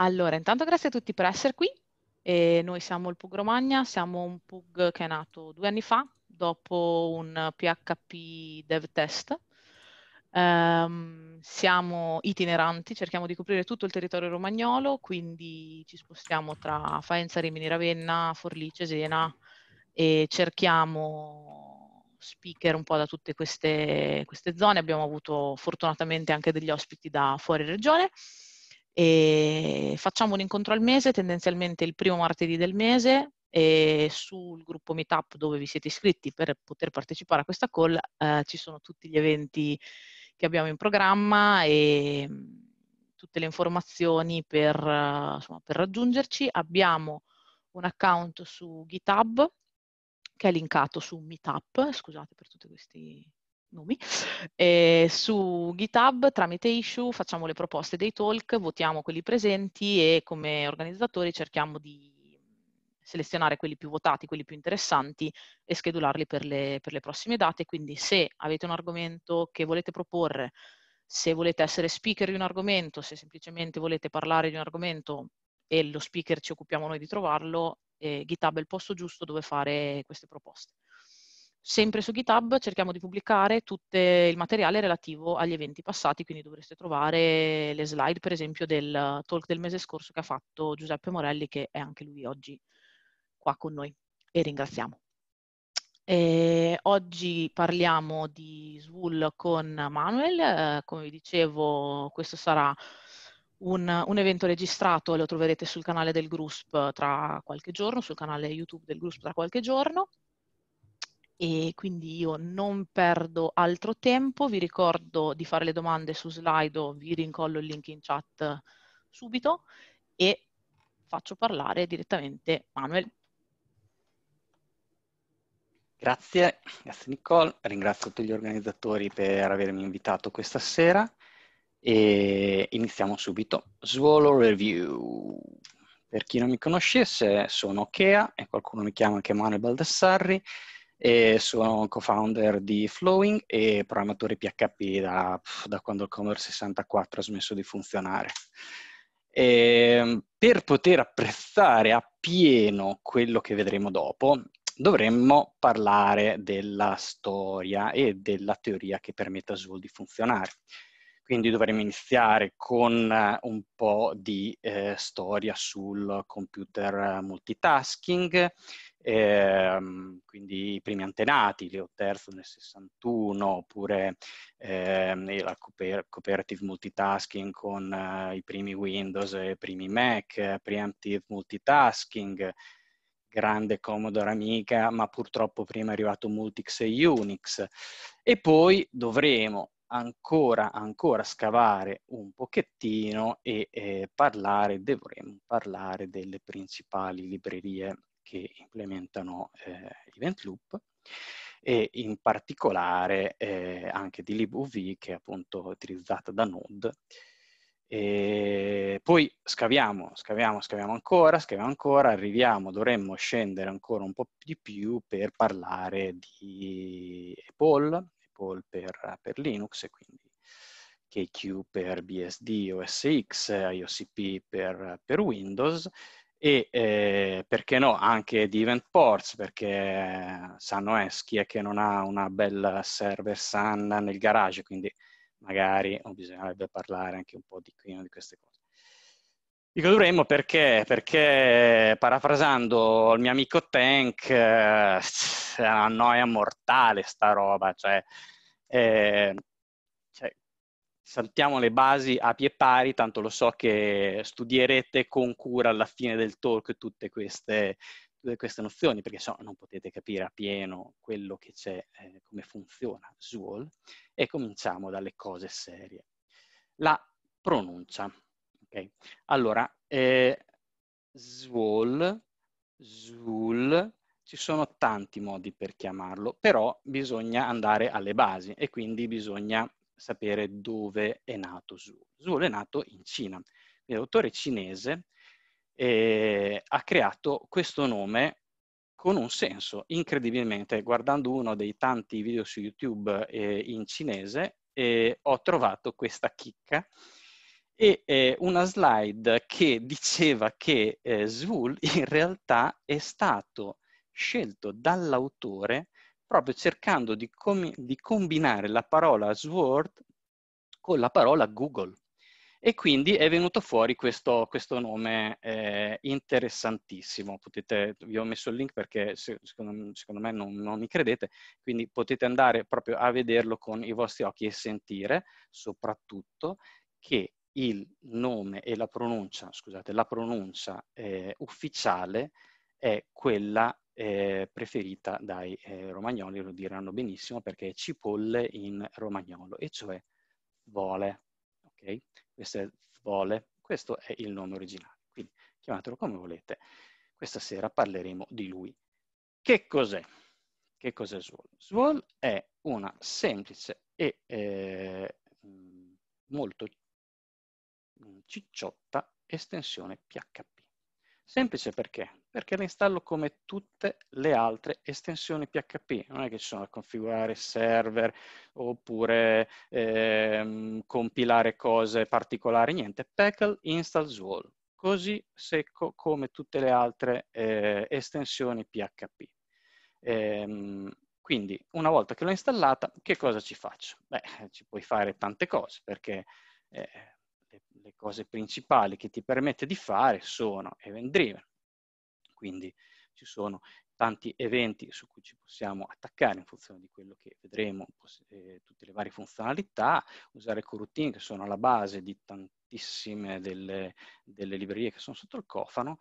Allora, intanto grazie a tutti per essere qui. E noi siamo il Pug Romagna, siamo un Pug che è nato due anni fa dopo un PHP dev test. Um, siamo itineranti, cerchiamo di coprire tutto il territorio romagnolo, quindi ci spostiamo tra Faenza, Rimini, Ravenna, Forlì, Cesena e cerchiamo speaker un po' da tutte queste, queste zone. Abbiamo avuto fortunatamente anche degli ospiti da fuori regione. E facciamo un incontro al mese, tendenzialmente il primo martedì del mese, e sul gruppo Meetup dove vi siete iscritti per poter partecipare a questa call eh, ci sono tutti gli eventi che abbiamo in programma e mm, tutte le informazioni per, eh, insomma, per raggiungerci. Abbiamo un account su GitHub che è linkato su Meetup, scusate per tutti questi nomi, e ehm, su GitHub tramite issue facciamo le proposte dei talk, votiamo quelli presenti e come organizzatori cerchiamo di selezionare quelli più votati, quelli più interessanti e schedularli per le, per le prossime date. Quindi se avete un argomento che volete proporre, se volete essere speaker di un argomento, se semplicemente volete parlare di un argomento e lo speaker ci occupiamo noi di trovarlo, eh, GitHub è il posto giusto dove fare queste proposte. Sempre su GitHub cerchiamo di pubblicare tutto il materiale relativo agli eventi passati, quindi dovreste trovare le slide, per esempio, del talk del mese scorso che ha fatto Giuseppe Morelli, che è anche lui oggi qua con noi e ringraziamo. E oggi parliamo di SWUL con Manuel, eh, come vi dicevo questo sarà un, un, evento registrato, lo troverete sul canale del GRUSP tra qualche giorno, sul canale YouTube del GRUSP tra qualche giorno e quindi io non perdo altro tempo, vi ricordo di fare le domande su Slido, vi rincollo il link in chat subito e faccio parlare direttamente Manuel. Grazie, grazie Nicole, ringrazio tutti gli organizzatori per avermi invitato questa sera e iniziamo subito. Swallow Review. Per chi non mi conoscesse, sono Okea e qualcuno mi chiama anche Manuel Baldassarri e sono co-founder di Flowing e programmatore PHP da, da quando il Commodore 64 ha smesso di funzionare. E ehm, per poter apprezzare appieno quello che vedremo dopo, dovremmo parlare della storia e della teoria che permette a Zool di funzionare. Quindi dovremmo iniziare con eh, un po' di eh, storia sul computer multitasking, ehm, quindi i primi antenati, Leo III nel 61, oppure ehm, la cooperative multitasking con eh, i primi Windows e i primi Mac, preemptive multitasking, grande Commodore Amiga, ma purtroppo prima è arrivato Multix e Unix. E poi dovremo ancora, ancora scavare un pochettino e eh, parlare, dovremo parlare delle principali librerie che implementano eh, Event Loop e in particolare eh, anche di LibUV che è appunto utilizzata da Node. E poi scaviamo, scaviamo, scaviamo ancora, scaviamo ancora, arriviamo, dovremmo scendere ancora un po' di più per parlare di Apple, Apple per, per Linux e quindi KQ per BSD, OSX, IOCP per, per Windows e eh, perché no anche di event ports perché sanno chi è che non ha una bella server sun nel garage quindi magari oh, bisognerebbe parlare anche un po' di, di queste cose Dico dovremmo perché, perché parafrasando il mio amico Tank, eh, è una noia mortale sta roba, cioè eh, saltiamo le basi a pie pari, tanto lo so che studierete con cura alla fine del talk tutte queste, tutte queste nozioni, perché so, non potete capire a pieno quello che c'è, eh, come funziona Swall, e cominciamo dalle cose serie. La pronuncia. Okay. Allora, eh, Swall, Zwol, ci sono tanti modi per chiamarlo, però bisogna andare alle basi e quindi bisogna sapere dove è nato Zhu. Zhu è nato in Cina, l'autore cinese eh, ha creato questo nome con un senso, incredibilmente. Guardando uno dei tanti video su YouTube eh, in cinese, eh, ho trovato questa chicca e eh, una slide che diceva che eh, Zvul in realtà è stato scelto dall'autore proprio cercando di, com- di combinare la parola Sword con la parola Google. E quindi è venuto fuori questo, questo nome eh, interessantissimo. Potete, vi ho messo il link perché secondo, secondo, me non, non, mi credete, quindi potete andare proprio a vederlo con i vostri occhi e sentire soprattutto che il nome e la pronuncia, scusate, la pronuncia eh, ufficiale è quella eh, preferita dai eh, romagnoli, lo diranno benissimo perché è cipolle in romagnolo, e cioè vole. Okay? Questo è vole, questo è il nome originale, quindi chiamatelo come volete. Questa sera parleremo di lui. Che cos'è? Che cos'è Swol? Swol è una semplice e eh, mm, molto mm, cicciotta estensione PHP. Semplice perché? perché la installo come tutte le altre estensioni PHP. Non è che ci sono da configurare server oppure ehm, compilare cose particolari, niente. Packle install Zwol, così secco come tutte le altre eh, estensioni PHP. Ehm, quindi una volta che l'ho installata, che cosa ci faccio? Beh, ci puoi fare tante cose perché... Eh, le, cose principali che ti permette di fare sono event driven, quindi ci sono tanti eventi su cui ci possiamo attaccare in funzione di quello che vedremo, eh, tutte le varie funzionalità, usare coroutine che sono alla base di tantissime delle, delle librerie che sono sotto il cofano,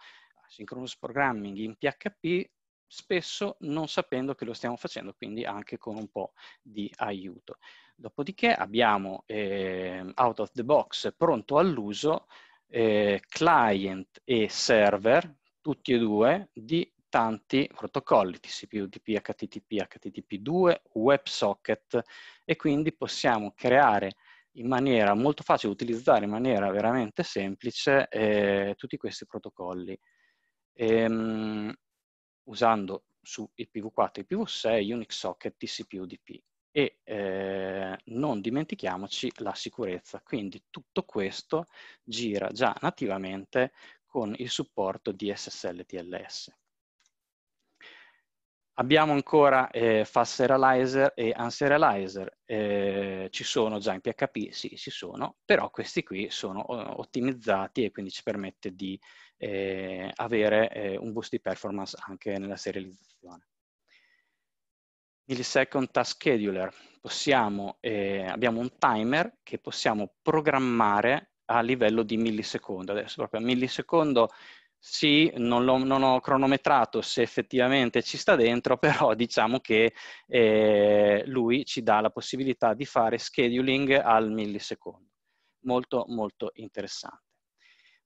synchronous programming in PHP, spesso non sapendo che lo stiamo facendo, quindi anche con un po' di aiuto. Dopodiché abbiamo eh, out of the box pronto all'uso eh, client e server, tutti e due di tanti protocolli TCP, UDP, HTTP, HTTP2, WebSocket e quindi possiamo creare in maniera molto facile, utilizzare in maniera veramente semplice eh, tutti questi protocolli. Ehm, usando su IPv4 IPv6 Unix socket TCP UDP e eh, non dimentichiamoci la sicurezza, quindi tutto questo gira già nativamente con il supporto di SSL-TLS. Abbiamo ancora eh, Fast Serializer e Unserializer, eh, ci sono già in PHP? Sì, ci sono, però questi qui sono eh, ottimizzati e quindi ci permette di eh, avere eh, un boost di performance anche nella serializzazione. Millisecond Task Scheduler, possiamo, eh, abbiamo un timer che possiamo programmare a livello di millisecondo. Adesso proprio a millisecondo sì, non, lo, non, ho cronometrato se effettivamente ci sta dentro, però diciamo che eh, lui ci dà la possibilità di fare scheduling al millisecondo. Molto, molto interessante.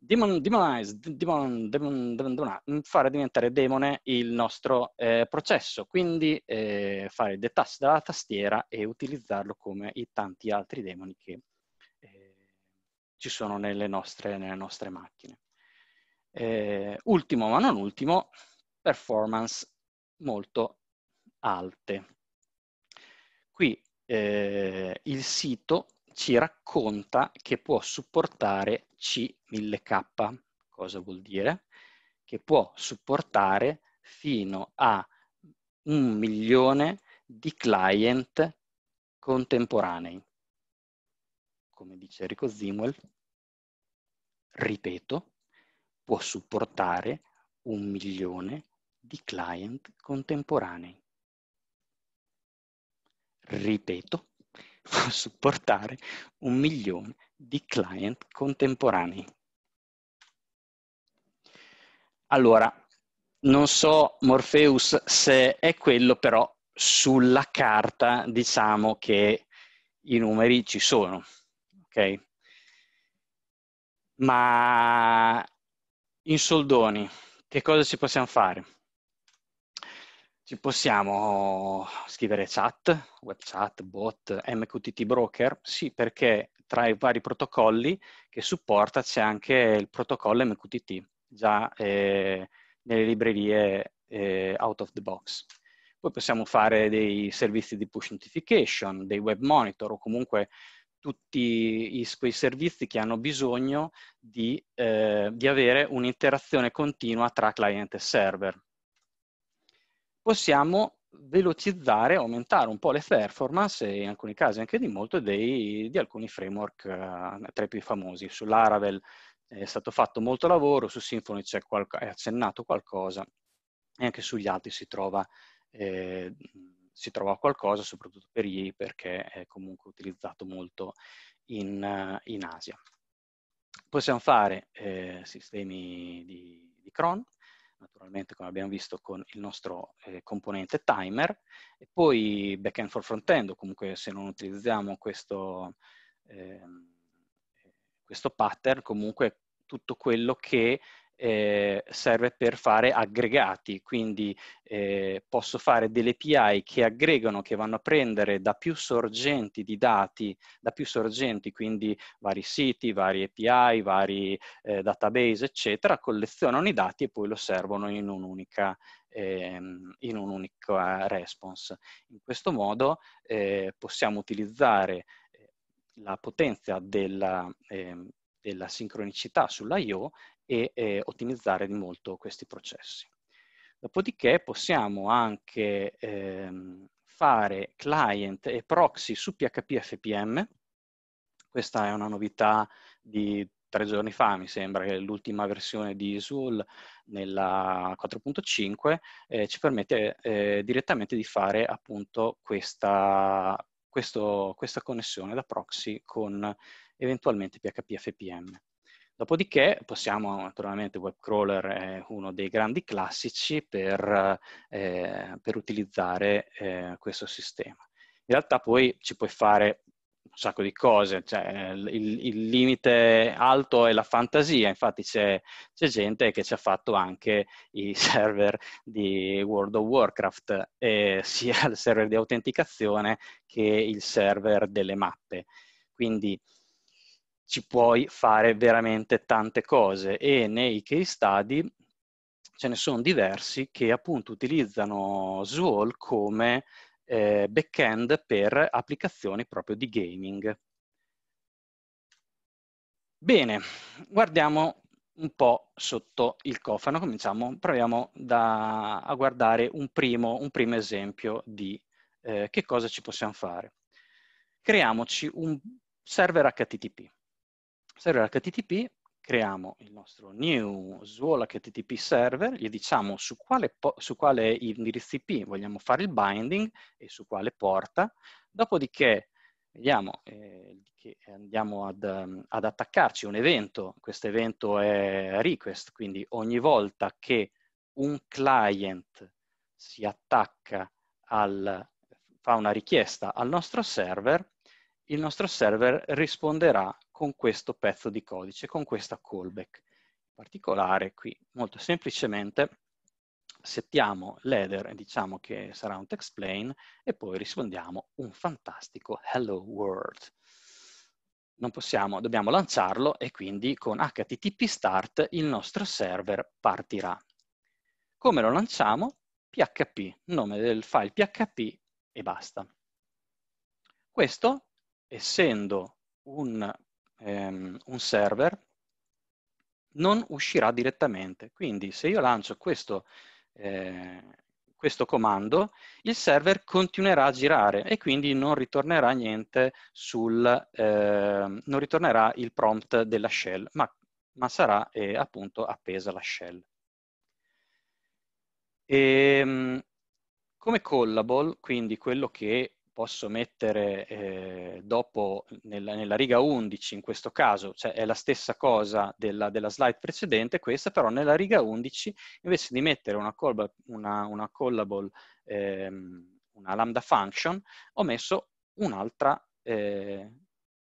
Demon, demonize, demon, demon, demon ah, fare diventare demone il nostro eh, processo, quindi eh, fare detach dalla tastiera e utilizzarlo come i tanti altri demoni che ci sono nelle nostre, nelle nostre macchine. Eh, ultimo ma non ultimo, performance molto alte. Qui eh, il sito ci racconta che può supportare C1000K. Cosa vuol dire? Che può supportare fino a un milione di client contemporanei come dice Enrico Zimuel, ripeto, può supportare un milione di client contemporanei. Ripeto, può supportare un milione di client contemporanei. Allora, non so Morpheus se è quello, però sulla carta diciamo che i numeri ci sono ok? Ma in soldoni, che cosa ci possiamo fare? Ci possiamo scrivere chat, web chat, bot, MQTT broker? Sì, perché tra i vari protocolli che supporta c'è anche il protocollo MQTT, già eh, nelle librerie eh, out of the box. Poi possiamo fare dei servizi di push notification, dei web monitor o comunque tutti i, quei servizi che hanno bisogno di, eh, di avere un'interazione continua tra client e server. Possiamo velocizzare, aumentare un po' le performance e in alcuni casi anche di molto dei, di alcuni framework eh, tra i più famosi. Su Laravel eh, è stato fatto molto lavoro, su Symfony c'è è accennato qualcosa e anche sugli altri si trova eh, si trova qualcosa, soprattutto per Yi, perché è comunque utilizzato molto in, eh, in Asia. Possiamo fare eh, sistemi di, di, cron, naturalmente come abbiamo visto con il nostro eh, componente timer, e poi backend for frontend, o comunque se non utilizziamo questo, eh, questo pattern, comunque tutto quello che eh, serve per fare aggregati, quindi eh, posso fare delle API che aggregano, che vanno a prendere da più sorgenti di dati, da più sorgenti, quindi vari siti, vari API, vari eh, database, eccetera, collezionano i dati e poi lo servono in un'unica ehm, in un'unica eh, response. In questo modo eh, possiamo utilizzare eh, la potenza della, ehm, della sincronicità sull'IO e eh, ottimizzare di molto questi processi. Dopodiché possiamo anche ehm, fare client e proxy su PHP FPM. Questa è una novità di tre giorni fa, mi sembra, che l'ultima versione di Isul nella 4.5 eh, ci permette eh, direttamente di fare appunto questa, questo, questa connessione da proxy con eventualmente PHP FPM. Dopodiché possiamo, naturalmente web crawler è uno dei grandi classici per, eh, per utilizzare eh, questo sistema. In realtà poi ci puoi fare un sacco di cose, cioè, il, il, limite alto è la fantasia, infatti c'è, gente che ci ha fatto anche i server di World of Warcraft, eh, sia il server di autenticazione che il server delle mappe. Quindi ci puoi fare veramente tante cose e nei case study ce ne sono diversi che appunto utilizzano Swall come eh, back-end per applicazioni proprio di gaming. Bene, guardiamo un po' sotto il cofano, cominciamo, proviamo da, a guardare un primo, un primo esempio di eh, che cosa ci possiamo fare. Creiamoci un server HTTP server HTTP, creiamo il nostro new suol HTTP server, gli diciamo su quale, su quale indirizzo IP vogliamo fare il binding e su quale porta, dopodiché vediamo eh, che andiamo ad, mm, ad attaccarci un evento, questo evento è request, quindi ogni volta che un client si attacca al, fa una richiesta al nostro server, il nostro server risponderà con questo pezzo di codice, con questa callback. In particolare qui molto semplicemente settiamo l'header, diciamo che sarà un text plane, e poi rispondiamo un fantastico hello world. Non possiamo, dobbiamo lanciarlo e quindi con http start il nostro server partirà. Come lo lanciamo? PHP, nome del file PHP e basta. Questo, essendo un ehm, un server, non uscirà direttamente. Quindi se io lancio questo, eh, questo comando, il server continuerà a girare e quindi non ritornerà niente sul, eh, non ritornerà il prompt della shell, ma, ma sarà eh, appunto appesa la shell. E, ehm, come callable, quindi quello che posso mettere eh, dopo nella, nella, riga 11 in questo caso, cioè è la stessa cosa della, della, slide precedente questa, però nella riga 11 invece di mettere una, call, una, una callable, ehm, una lambda function, ho messo un'altra eh,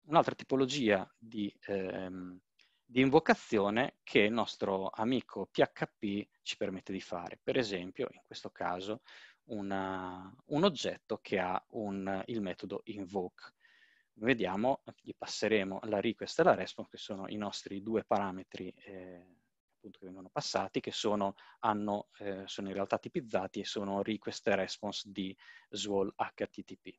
un tipologia di, ehm, di invocazione che il nostro amico PHP ci permette di fare. Per esempio, in questo caso, una, un oggetto che ha un, il metodo invoke. Vediamo, gli passeremo la request e la response, che sono i nostri due parametri eh, appunto, che vengono passati, che sono, hanno, eh, sono in realtà tipizzati e sono request e response di SWOL HTTP.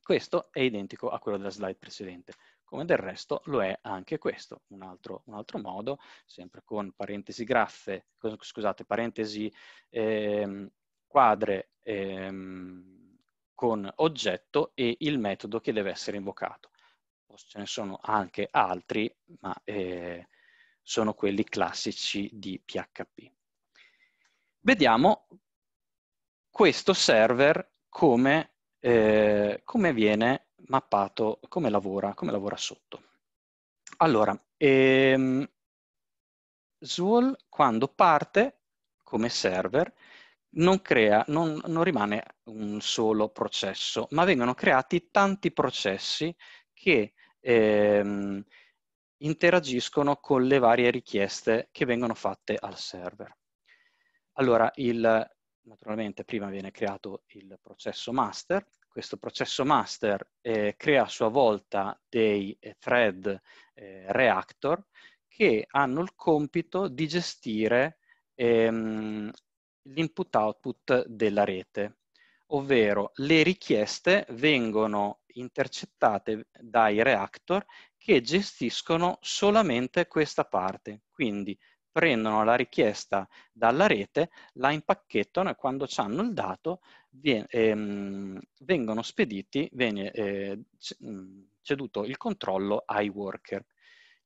Questo è identico a quello della slide precedente. Come del resto lo è anche questo, un altro, un altro modo, sempre con parentesi graffe, scusate, parentesi eh, quadre ehm, con oggetto e il metodo che deve essere invocato. Ce ne sono anche altri, ma eh, sono quelli classici di PHP. Vediamo questo server come, eh, come viene mappato, come lavora, come lavora sotto. Allora, ehm, Zool quando parte come server non, crea, non, non rimane un solo processo, ma vengono creati tanti processi che ehm, interagiscono con le varie richieste che vengono fatte al server. Allora, il, naturalmente prima viene creato il processo master, questo processo master eh, crea a sua volta dei eh, thread eh, reactor che hanno il compito di gestire ehm, l'input-output della rete, ovvero le richieste vengono intercettate dai reactor che gestiscono solamente questa parte, quindi prendono la richiesta dalla rete, la impacchettano e quando hanno il dato viene, ehm, vengono spediti, viene eh, mm, ceduto il controllo ai worker.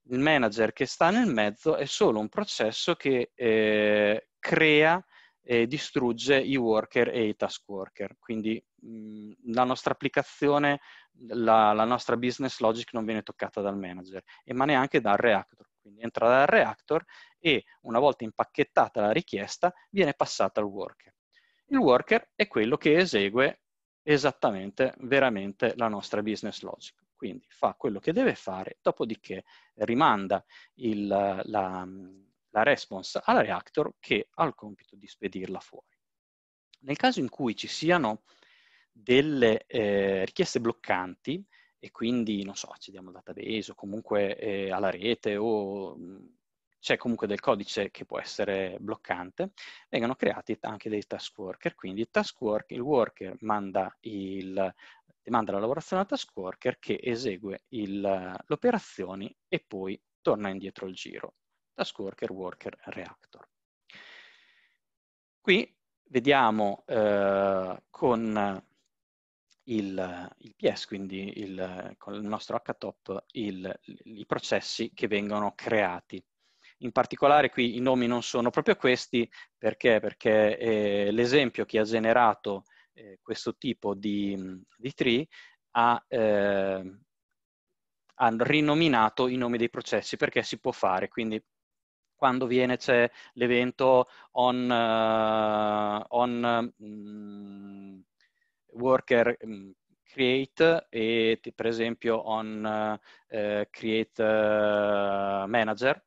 Il manager che sta nel mezzo è solo un processo che eh, crea eh, distrugge i worker e i task worker. Quindi mh, la nostra applicazione, la, la, nostra business logic non viene toccata dal manager, ma neanche dal reactor. Quindi entra dal reactor e una volta impacchettata la richiesta viene passata al worker. Il worker è quello che esegue esattamente, veramente la nostra business logic. Quindi fa quello che deve fare, dopodiché rimanda il, la, la response alla reactor che ha il compito di spedirla fuori. Nel caso in cui ci siano delle eh, richieste bloccanti, e quindi, non so, accediamo al database o comunque eh, alla rete o c'è comunque del codice che può essere bloccante, vengono creati anche dei task worker. Quindi il task worker, il worker manda, il, manda la lavorazione al task worker che esegue il, le operazioni e poi torna indietro il giro. Task Worker Worker Reactor. Qui vediamo eh, con il, il, PS, quindi il, con il nostro HTOP, il, i processi che vengono creati. In particolare qui i nomi non sono proprio questi, perché? Perché eh, l'esempio che ha generato eh, questo tipo di, di tree ha, eh, ha, rinominato i nomi dei processi perché si può fare, quindi quando viene c'è l'evento on, uh, on um, worker mm, create e per esempio on uh, create uh, manager,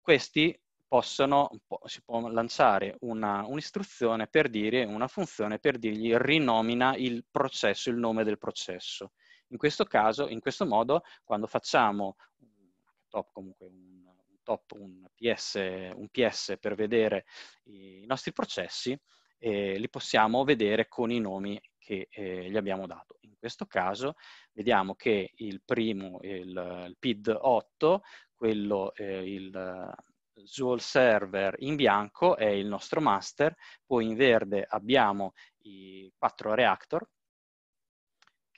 questi possono, si può lanciare un'istruzione per dire, una funzione per dirgli rinomina il processo, il nome del processo. In questo caso, in questo modo, quando facciamo top, comunque un laptop un PS, un PS per vedere i nostri processi e li possiamo vedere con i nomi che eh, gli abbiamo dato. In questo caso vediamo che il primo, il, il PID 8, quello, eh, il Zool server in bianco è il nostro master, poi in verde abbiamo i quattro reactor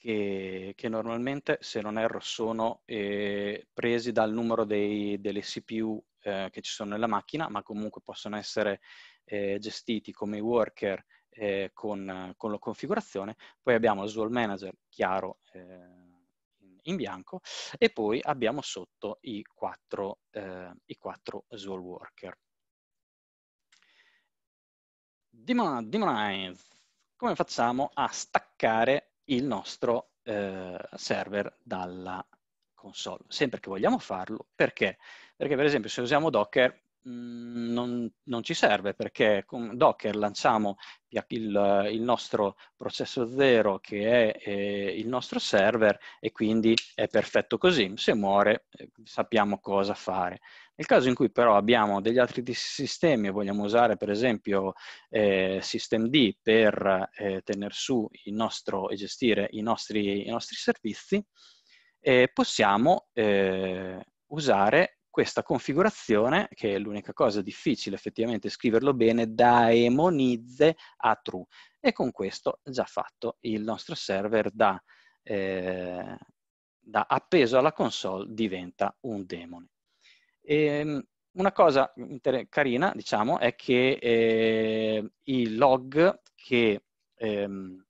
che, che, normalmente, se non erro, sono eh, presi dal numero dei, delle CPU eh, che ci sono nella macchina, ma comunque possono essere eh, gestiti come worker eh, con, con, la configurazione. Poi abbiamo Visual Manager chiaro eh, in bianco e poi abbiamo sotto i quattro, eh, i quattro Visual Worker. Demonize, come facciamo a staccare il nostro eh, server dalla console, sempre che vogliamo farlo. Perché? Perché per esempio se usiamo Docker mh, mm, non, non, ci serve, perché con Docker lanciamo il, il nostro processo zero che è eh, il nostro server e quindi è perfetto così. Se muore eh, sappiamo cosa fare. Nel caso in cui però abbiamo degli altri sistemi e vogliamo usare per esempio eh, Systemd per eh, tenere su nostro, e gestire i nostri, i nostri servizi, eh, possiamo eh, usare questa configurazione, che è l'unica cosa difficile effettivamente scriverlo bene, da emonizze a true. E con questo già fatto il nostro server da, eh, da appeso alla console diventa un demone. E, ehm, una cosa inter- carina, diciamo, è che eh, i log che ehm,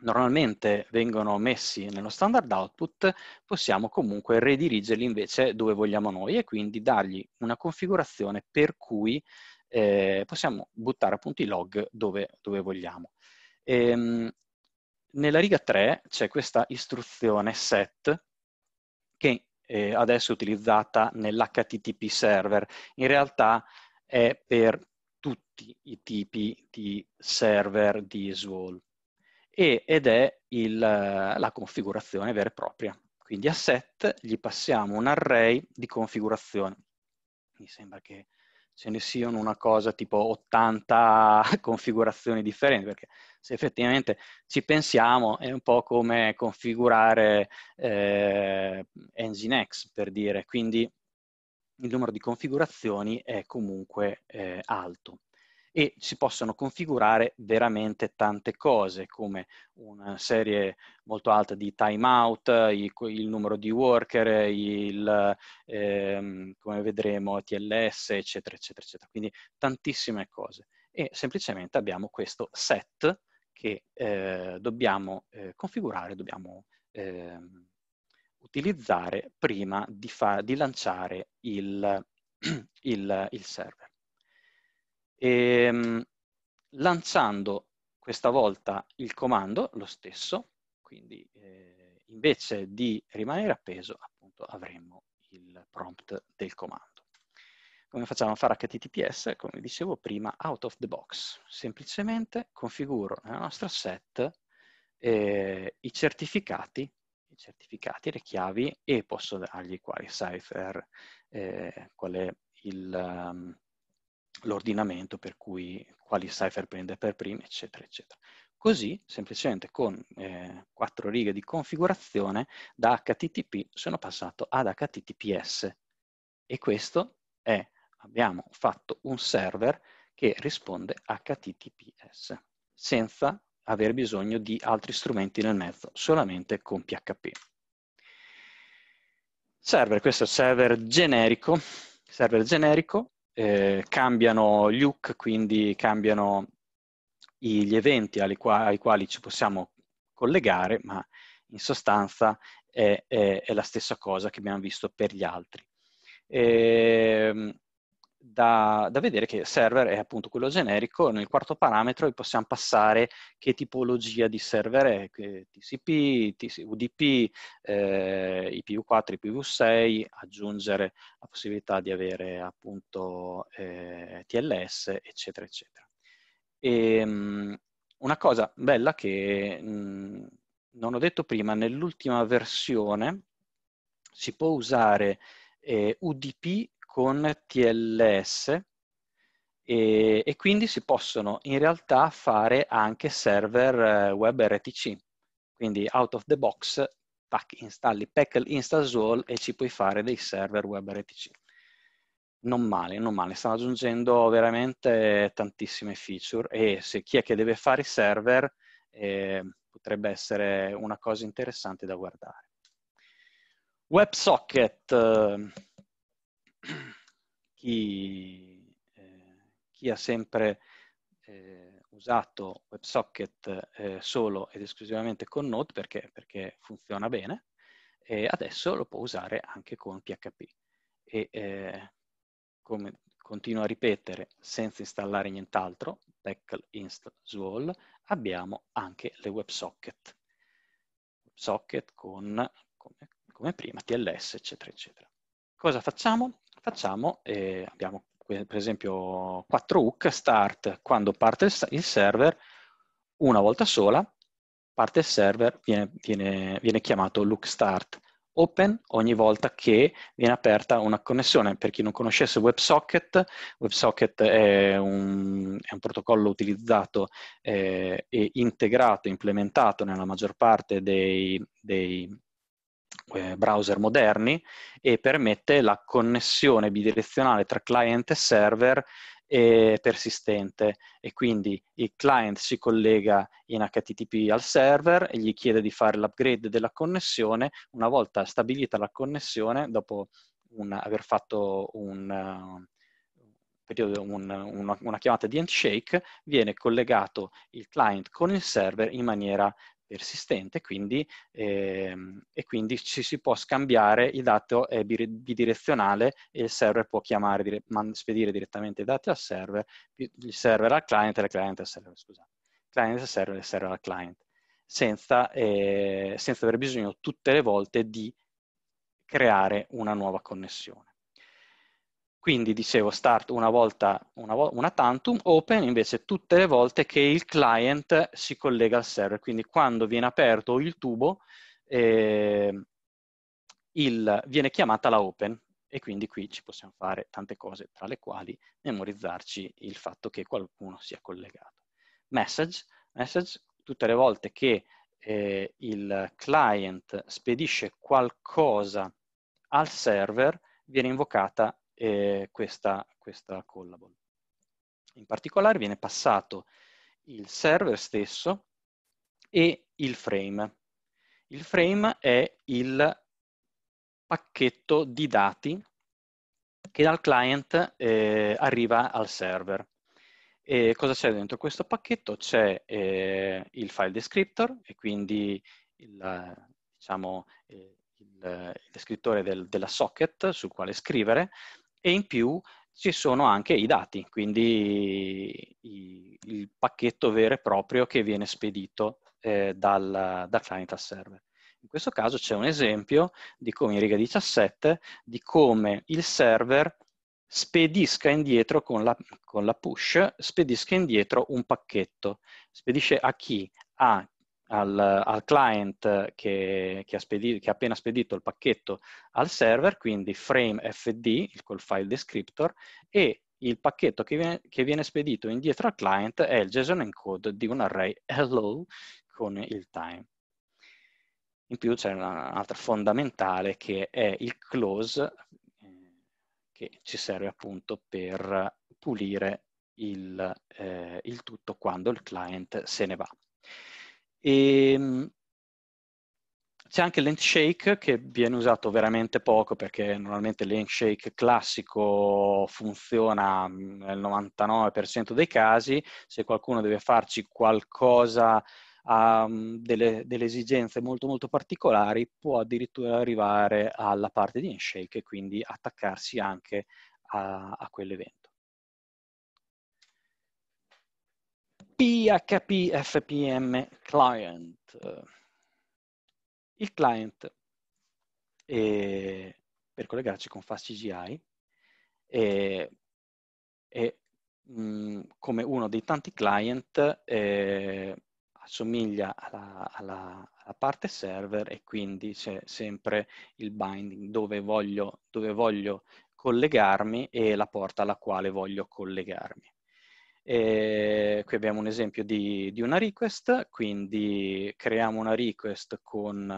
normalmente vengono messi nello standard output, possiamo comunque redirigerli invece dove vogliamo noi e quindi dargli una configurazione per cui eh, possiamo buttare appunto i log dove, dove vogliamo. Ehm, nella riga 3 c'è questa istruzione set che eh, adesso è utilizzata nell'HTTP server, in realtà è per tutti i tipi di server di SWOL e, ed è il, eh, la configurazione vera e propria. Quindi a set gli passiamo un array di configurazione. Mi sembra che ce ne siano una cosa tipo 80 configurazioni differenti, perché se effettivamente ci pensiamo è un po' come configurare eh, Nginx, per dire, quindi il numero di configurazioni è comunque eh, alto e si possono configurare veramente tante cose come una serie molto alta di timeout, il, numero di worker, il, ehm, come vedremo TLS, eccetera, eccetera, eccetera. Quindi tantissime cose. E semplicemente abbiamo questo set che eh, dobbiamo eh, configurare, dobbiamo eh, utilizzare prima di, di lanciare il, il, il server e, ehm, lanciando questa volta il comando lo stesso, quindi eh, invece di rimanere appeso appunto avremo il prompt del comando. Come facciamo a fare HTTPS? Come dicevo prima, out of the box. Semplicemente configuro nella nostra set eh, i certificati certificati, le chiavi e posso dargli quali cipher, eh, qual è il, um, l'ordinamento per cui quali cipher prende per primi, eccetera, eccetera. Così, semplicemente con eh, quattro righe di configurazione, da HTTP sono passato ad HTTPS. E questo è, abbiamo fatto un server che risponde HTTPS, senza aver bisogno di altri strumenti nel mezzo, solamente con PHP. Server, questo è il server generico, server generico eh, cambiano gli hook, quindi cambiano gli eventi ai quali, ai quali ci possiamo collegare, ma in sostanza è, è, è la stessa cosa che abbiamo visto per gli altri. E, ehm, da, da, vedere che server è appunto quello generico, nel quarto parametro possiamo passare che tipologia di server è, TCP, TC, UDP, eh, IPv4, IPv6, aggiungere la possibilità di avere appunto eh, TLS, eccetera, eccetera. E, ehm, mh, una cosa bella che mh, mm, non ho detto prima, nell'ultima versione si può usare eh, UDP con TLS e, e, quindi si possono in realtà fare anche server eh, web RTC, quindi out of the box pack installi Packle Install Zoll e ci puoi fare dei server web RTC. Non male, non male, stanno aggiungendo veramente tantissime feature e se chi è che deve fare i server eh, potrebbe essere una cosa interessante da guardare. WebSocket, eh, chi, eh, chi ha sempre eh, usato WebSocket eh, solo ed esclusivamente con Node perché, perché, funziona bene e adesso lo può usare anche con PHP. E eh, come continuo a ripetere, senza installare nient'altro, tackle inst suol, abbiamo anche le WebSocket. WebSocket con, come, come prima, TLS, eccetera, eccetera. Cosa facciamo? facciamo, eh, abbiamo per esempio 4 hook, start quando parte il server, una volta sola, parte il server, viene, viene, viene chiamato look start open ogni volta che viene aperta una connessione. Per chi non conoscesse WebSocket, WebSocket è un, è un protocollo utilizzato eh, e integrato, implementato nella maggior parte dei, dei, browser moderni e permette la connessione bidirezionale tra client e server eh, persistente e quindi il client si collega in HTTP al server e gli chiede di fare l'upgrade della connessione. Una volta stabilita la connessione, dopo un, aver fatto un, uh, un, una, una, chiamata di handshake, viene collegato il client con il server in maniera persistente quindi, ehm, e quindi ci si può scambiare, il dato è eh, bidirezionale e il server può chiamare, dire, spedire direttamente i dati al server, il server al client e il client al server, scusate, client al server e il server al client, senza, eh, senza aver bisogno tutte le volte di creare una nuova connessione. Quindi dicevo start una volta, una, una, tantum, open invece tutte le volte che il client si collega al server. Quindi quando viene aperto il tubo, eh, il, viene chiamata la open. E quindi qui ci possiamo fare tante cose, tra le quali memorizzarci il fatto che qualcuno sia collegato. Message, message tutte le volte che eh, il client spedisce qualcosa al server, viene invocata eh, questa, questa callable. In particolare viene passato il server stesso e il frame. Il frame è il pacchetto di dati che dal client eh, arriva al server. E cosa c'è dentro questo pacchetto? C'è eh, il file descriptor e quindi il, diciamo, eh, il, il descrittore del, della socket sul quale scrivere, e in più ci sono anche i dati, quindi i, il pacchetto vero e proprio che viene spedito eh, dal, dal client al server. In questo caso c'è un esempio di come in riga 17 di come il server spedisca indietro con la, con la push, spedisca indietro un pacchetto. Spedisce a chi? A al, al client che, che, ha spedito, che, ha appena spedito il pacchetto al server, quindi frame fd, il call file descriptor, e il pacchetto che viene, che viene spedito indietro al client è il JSON encode di un array hello con il time. In più c'è un'altra fondamentale che è il close eh, che ci serve appunto per pulire il, eh, il tutto quando il client se ne va. E, ehm, c'è anche l'handshake che viene usato veramente poco perché normalmente l'handshake classico funziona nel 99% dei casi, se qualcuno deve farci qualcosa ha um, delle, delle, esigenze molto molto particolari può addirittura arrivare alla parte di handshake e quindi attaccarsi anche a, a quell'evento. PHP FPM client. Il client eh, per collegarci con FastCGI eh, è mh, mm, come uno dei tanti client eh, assomiglia alla, alla, alla, parte server e quindi c'è sempre il binding dove voglio, dove voglio collegarmi e la porta alla quale voglio collegarmi. E qui abbiamo un esempio di, di, una request, quindi creiamo una request con,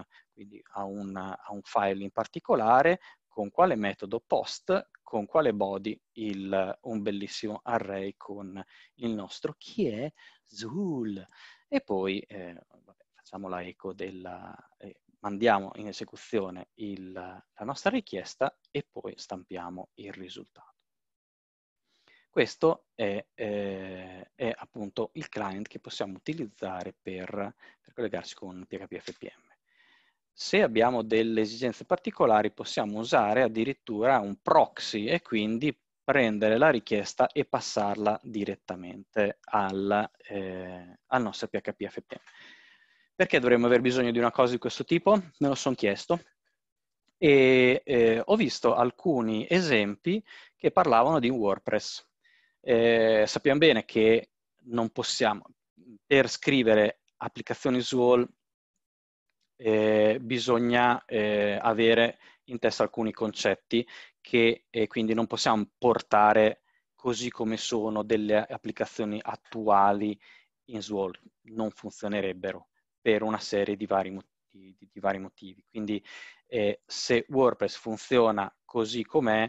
a, una, a, un file in particolare, con quale metodo post, con quale body, il, un bellissimo array con il nostro chi è Zul. E poi eh, vabbè, facciamo la eco della... Eh, mandiamo in esecuzione il, la nostra richiesta e poi stampiamo il risultato. Questo è, eh, è, appunto il client che possiamo utilizzare per, per collegarci con PHP FPM. Se abbiamo delle esigenze particolari possiamo usare addirittura un proxy e quindi prendere la richiesta e passarla direttamente al, eh, al nostro PHP FPM. Perché dovremmo aver bisogno di una cosa di questo tipo? Me lo sono chiesto e eh, ho visto alcuni esempi che parlavano di WordPress eh, sappiamo bene che non possiamo, per scrivere applicazioni SWOL eh, bisogna eh, avere in testa alcuni concetti che eh, quindi non possiamo portare così come sono delle applicazioni attuali in SWOL, non funzionerebbero per una serie di vari motivi. Di, di, vari motivi. Quindi eh, se WordPress funziona così com'è,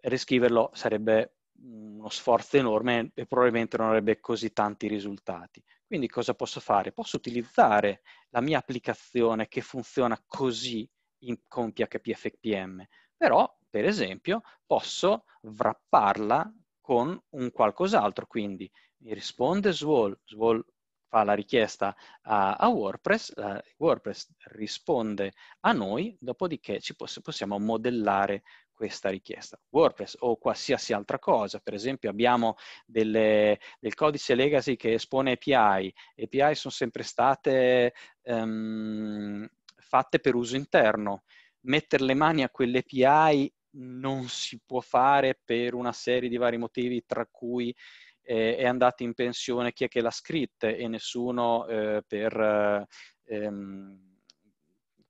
riscriverlo sarebbe uno sforzo enorme e probabilmente non avrebbe così tanti risultati. Quindi cosa posso fare? Posso utilizzare la mia applicazione che funziona così in, con PHPFPM, però per esempio posso wrapparla con un qualcos'altro, quindi mi risponde Swall, Swall fa la richiesta a, a WordPress, uh, WordPress risponde a noi, dopodiché ci poss- possiamo modellare questa richiesta. WordPress o qualsiasi altra cosa, per esempio abbiamo delle, del codice legacy che espone API, API sono sempre state um, fatte per uso interno, mettere le mani a quelle API non si può fare per una serie di vari motivi, tra cui eh, è andato in pensione chi è che l'ha scritta e nessuno eh, per... Eh, ehm,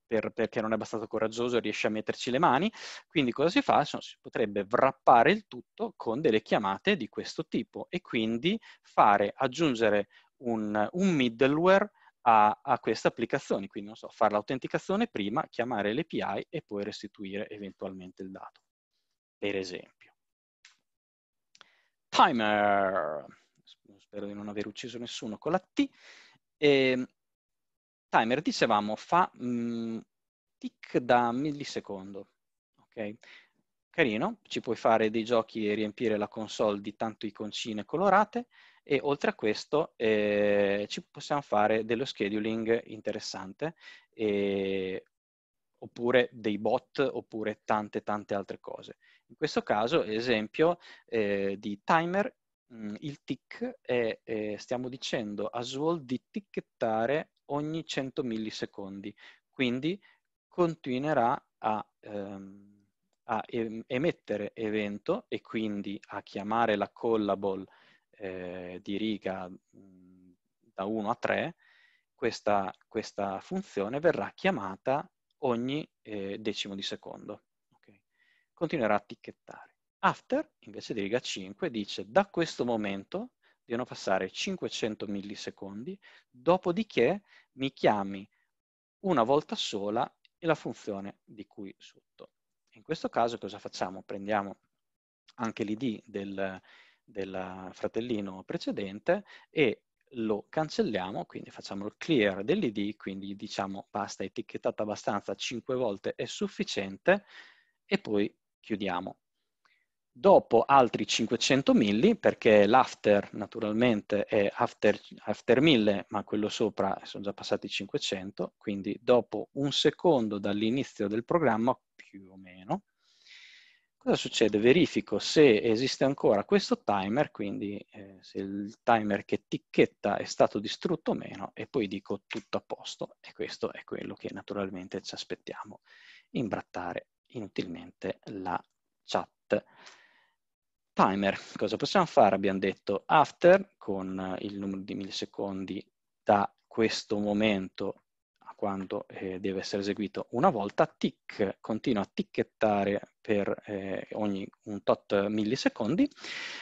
per, perché non è abbastanza coraggioso e riesce a metterci le mani. Quindi cosa si fa? si potrebbe wrappare il tutto con delle chiamate di questo tipo e quindi fare, aggiungere un, un middleware a, a queste applicazioni. Quindi, non so, fare l'autenticazione prima, chiamare l'API e poi restituire eventualmente il dato, per esempio. Timer! Spero di non aver ucciso nessuno con la T. E ehm, timer, dicevamo, fa mh, mm, tick da millisecondo. Okay? Carino, ci puoi fare dei giochi e riempire la console di tanto iconcine colorate e oltre a questo eh, ci possiamo fare dello scheduling interessante e, oppure dei bot oppure tante tante altre cose. In questo caso esempio eh, di timer Mm, il tick è, eh, stiamo dicendo a Swall di ticchettare ogni 100 millisecondi, quindi continuerà a, ehm, a emettere evento e quindi a chiamare la callable eh, di riga mm, da 1 a 3, questa, questa funzione verrà chiamata ogni eh, decimo di secondo. Okay? Continuerà a ticchettare. After, invece di riga 5, dice da questo momento devono passare 500 millisecondi, dopodiché mi chiami una volta sola e la funzione di qui sotto. In questo caso cosa facciamo? Prendiamo anche l'id del, del fratellino precedente e lo cancelliamo, quindi facciamo il clear dell'id, quindi diciamo basta, etichettata abbastanza 5 volte è sufficiente e poi chiudiamo dopo altri 500 milli, perché l'after naturalmente è after, after 1000, ma quello sopra sono già passati 500, quindi dopo un secondo dall'inizio del programma, più o meno, cosa succede? Verifico se esiste ancora questo timer, quindi eh, se il timer che etichetta è stato distrutto o meno, e poi dico tutto a posto, e questo è quello che naturalmente ci aspettiamo, imbrattare inutilmente la chat. Timer, cosa possiamo fare? Abbiamo detto after con eh, il numero di millisecondi da questo momento a quando eh, deve essere eseguito una volta, tick continua a ticchettare per eh, ogni un tot millisecondi,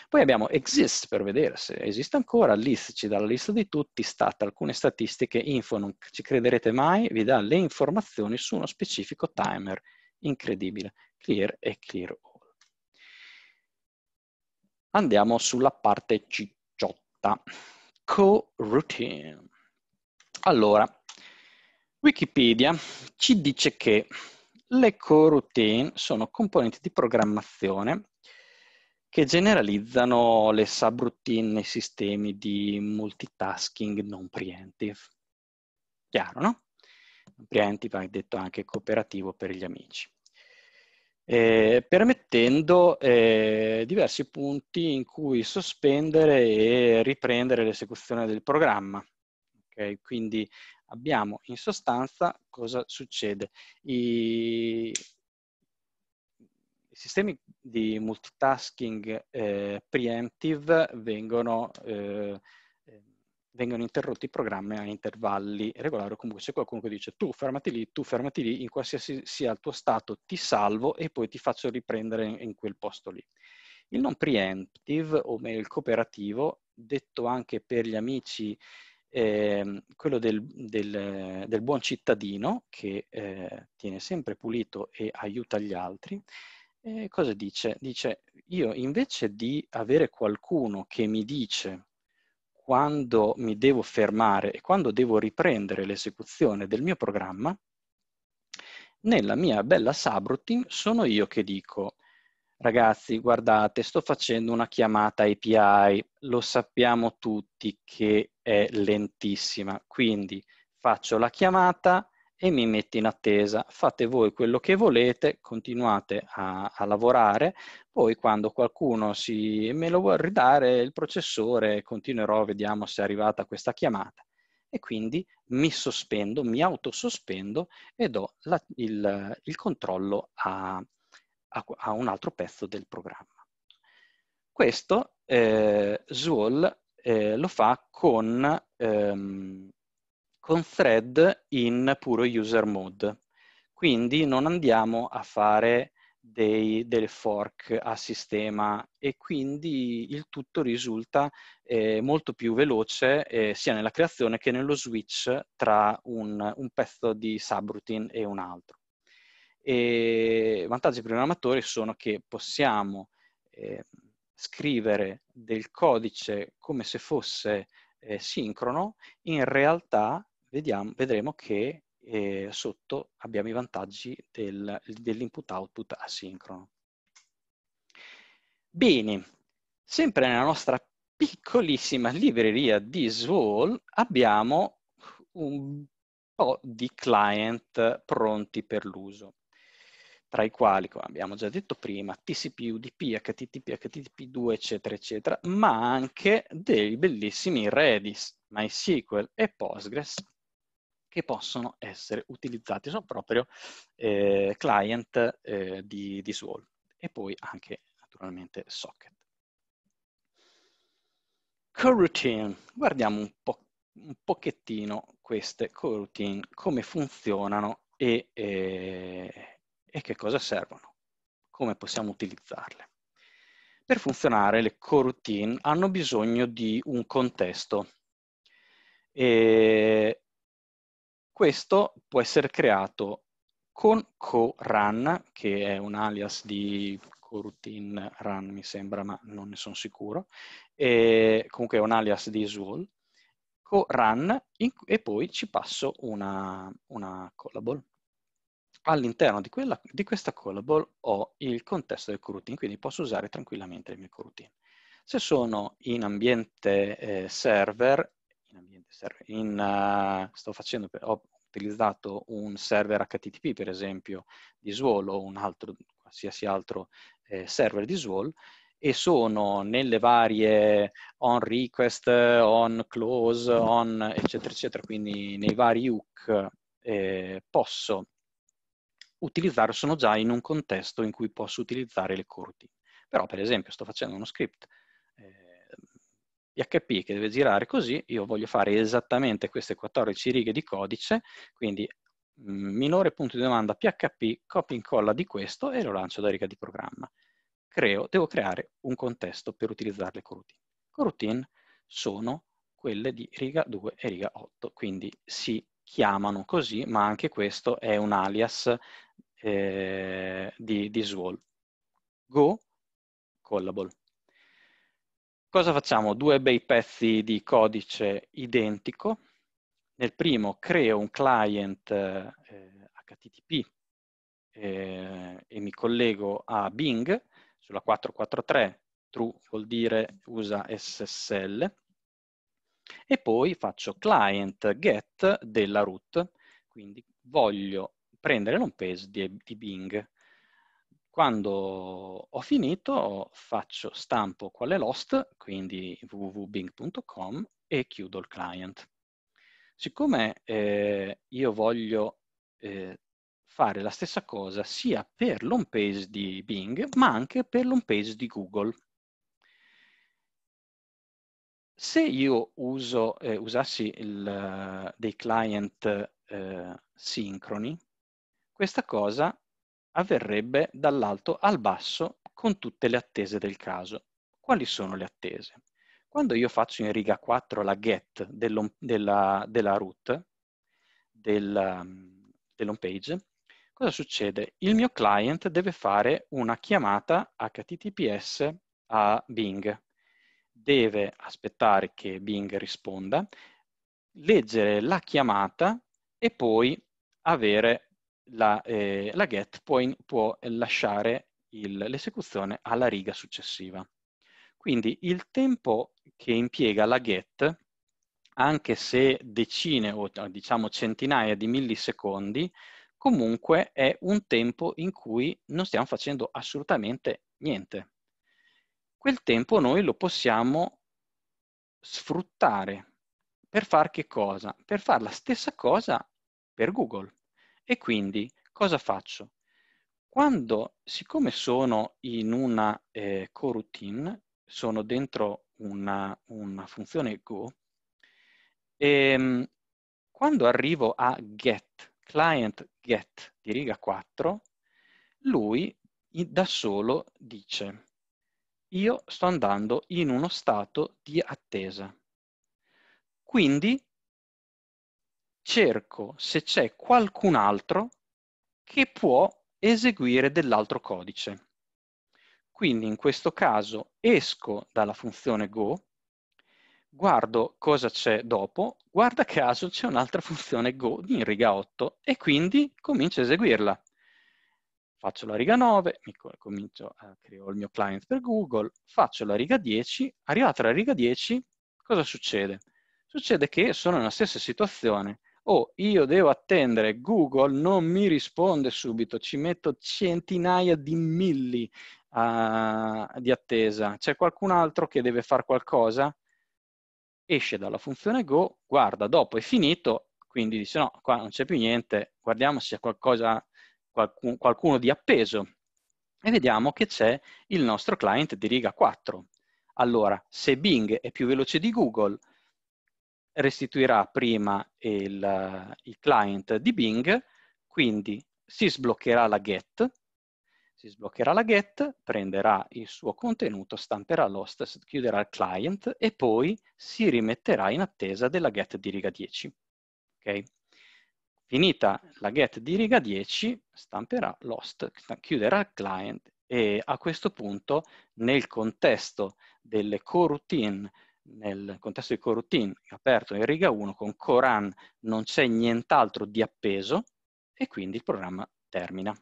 poi abbiamo exist per vedere se esiste ancora, list ci dà la lista di tutti, stat alcune statistiche, info non ci crederete mai, vi dà le informazioni su uno specifico timer, incredibile, clear e clear Andiamo sulla parte cicciotta. Coroutine. Allora, Wikipedia ci dice che le coroutine sono componenti di programmazione che generalizzano le subroutine nei sistemi di multitasking non preemptive. Chiaro, no? preemptive, hai detto anche cooperativo per gli amici eh, permettendo eh, diversi punti in cui sospendere e riprendere l'esecuzione del programma. Okay? Quindi abbiamo in sostanza cosa succede. I, i sistemi di multitasking eh, preemptive vengono eh, vengono interrotti i programmi a intervalli regolari o comunque c'è qualcuno che dice tu fermati lì, tu fermati lì, in qualsiasi sia il tuo stato ti salvo e poi ti faccio riprendere in, in quel posto lì. Il non preemptive, o meglio il cooperativo, detto anche per gli amici eh, quello del, del, del, buon cittadino che eh, tiene sempre pulito e aiuta gli altri, eh, cosa dice? Dice io invece di avere qualcuno che mi dice quando mi devo fermare e quando devo riprendere l'esecuzione del mio programma, nella mia bella subroutine sono io che dico ragazzi guardate sto facendo una chiamata API, lo sappiamo tutti che è lentissima, quindi faccio la chiamata, e mi metto in attesa. Fate voi quello che volete, continuate a, a lavorare, poi quando qualcuno si, me lo vuole ridare il processore continuerò, vediamo se è arrivata questa chiamata. E quindi mi sospendo, mi autosospendo e do la, il, il, controllo a, a, a, un altro pezzo del programma. Questo eh, Zool eh, lo fa con... Ehm, con thread in puro user mode. Quindi non andiamo a fare dei, delle fork a sistema e quindi il tutto risulta eh, molto più veloce eh, sia nella creazione che nello switch tra un, un pezzo di subroutine e un altro. I vantaggi programmatori sono che possiamo eh, scrivere del codice come se fosse eh, sincrono, in realtà vediamo, vedremo che eh, sotto abbiamo i vantaggi del, dell'input-output asincrono. Bene, sempre nella nostra piccolissima libreria di Swall abbiamo un po' di client pronti per l'uso, tra i quali, come abbiamo già detto prima, TCP, UDP, HTTP, HTTP2, eccetera, eccetera, ma anche dei bellissimi Redis, MySQL e Postgres che possono essere utilizzati sono proprio eh, client eh, di, di Swall e poi anche naturalmente socket. Coroutine, guardiamo un, po un pochettino queste coroutine, come funzionano e, e, eh, e che cosa servono, come possiamo utilizzarle. Per funzionare le coroutine hanno bisogno di un contesto e eh, questo può essere creato con CoRun, che è un alias di coroutine run, mi sembra, ma non ne sono sicuro, e comunque è un alias di Swall, CoRun, e poi ci passo una, una callable. All'interno di, di questa callable ho il contesto del coroutine, quindi posso usare tranquillamente il mio coroutine. Se sono in ambiente eh, server, in ambiente server. In, uh, sto facendo, ho utilizzato un server HTTP, per esempio, di Swall o un altro, qualsiasi altro eh, server di Swall, e sono nelle varie on request, on close, on eccetera eccetera, quindi nei vari hook eh, posso utilizzare, sono già in un contesto in cui posso utilizzare le coroutine. Però per esempio sto facendo uno script PHP che deve girare così, io voglio fare esattamente queste 14 righe di codice, quindi mm, minore punto di domanda PHP, copia e incolla di questo e lo lancio da riga di programma. Creo, devo creare un contesto per utilizzare le coroutine. Coroutine sono quelle di riga 2 e riga 8, quindi si chiamano così, ma anche questo è un alias eh, di, di Swall. Go Collable. Cosa facciamo? Due bei pezzi di codice identico. Nel primo creo un client eh, HTTP eh, e mi collego a Bing sulla 443, true vuol dire usa SSL, e poi faccio client get della root, quindi voglio prendere l'home page di, di Bing quando ho finito faccio stampo quale lost, quindi www.bing.com e chiudo il client. Siccome eh, io voglio eh, fare la stessa cosa sia per l'home page di Bing, ma anche per l'home page di Google. Se io uso, eh, usassi il, dei client eh, sincroni, questa cosa avverrebbe dall'alto al basso con tutte le attese del caso. Quali sono le attese? Quando io faccio in riga 4 la get della, della root, della, um, dell'home page, cosa succede? Il mio client deve fare una chiamata HTTPS a Bing. Deve aspettare che Bing risponda, leggere la chiamata e poi avere la, eh, la get può, in, può lasciare il, l'esecuzione alla riga successiva. Quindi il tempo che impiega la get, anche se decine o diciamo centinaia di millisecondi, comunque è un tempo in cui non stiamo facendo assolutamente niente. Quel tempo noi lo possiamo sfruttare per far che cosa? Per fare la stessa cosa per Google. E quindi cosa faccio? Quando, siccome sono in una eh, coroutine, sono dentro una, una funzione go, e, ehm, quando arrivo a get, client get di riga 4, lui da solo dice io sto andando in uno stato di attesa. Quindi cerco se c'è qualcun altro che può eseguire dell'altro codice. Quindi in questo caso esco dalla funzione go, guardo cosa c'è dopo, guarda caso c'è un'altra funzione go in riga 8 e quindi comincio a eseguirla. Faccio la riga 9, comincio a creare il mio client per Google, faccio la riga 10, arrivata alla riga 10 cosa succede? Succede che sono nella stessa situazione, oh, io devo attendere, Google non mi risponde subito, ci metto centinaia di milli uh, di attesa, c'è qualcun altro che deve fare qualcosa? Esce dalla funzione Go, guarda, dopo è finito, quindi dice no, qua non c'è più niente, guardiamo se c'è qualcosa, qualcun, qualcuno di appeso e vediamo che c'è il nostro client di riga 4. Allora, se Bing è più veloce di Google, restituirà prima il, eh, il client di Bing, quindi si sbloccherà la get, si sbloccherà la get, prenderà il suo contenuto, stamperà l'host, chiuderà il client e poi si rimetterà in attesa della get di riga 10. Okay? Finita la get di riga 10, stamperà l'host, chiuderà il client e a questo punto nel contesto delle coroutine nel contesto di coroutine aperto in riga 1 con Coran non c'è nient'altro di appeso e quindi il programma termina.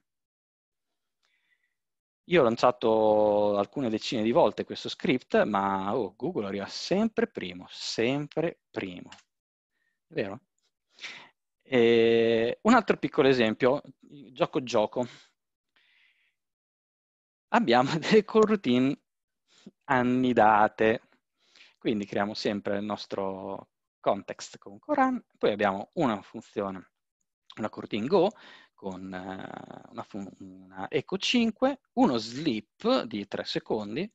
Io ho lanciato alcune decine di volte questo script, ma oh, Google arriva sempre primo, sempre primo. È vero? E un altro piccolo esempio, gioco gioco. Abbiamo delle coroutine annidate quindi creiamo sempre il nostro context con Coran, poi abbiamo una funzione, una coroutine Go, con eh, una, una eco 5, uno sleep di 3 secondi,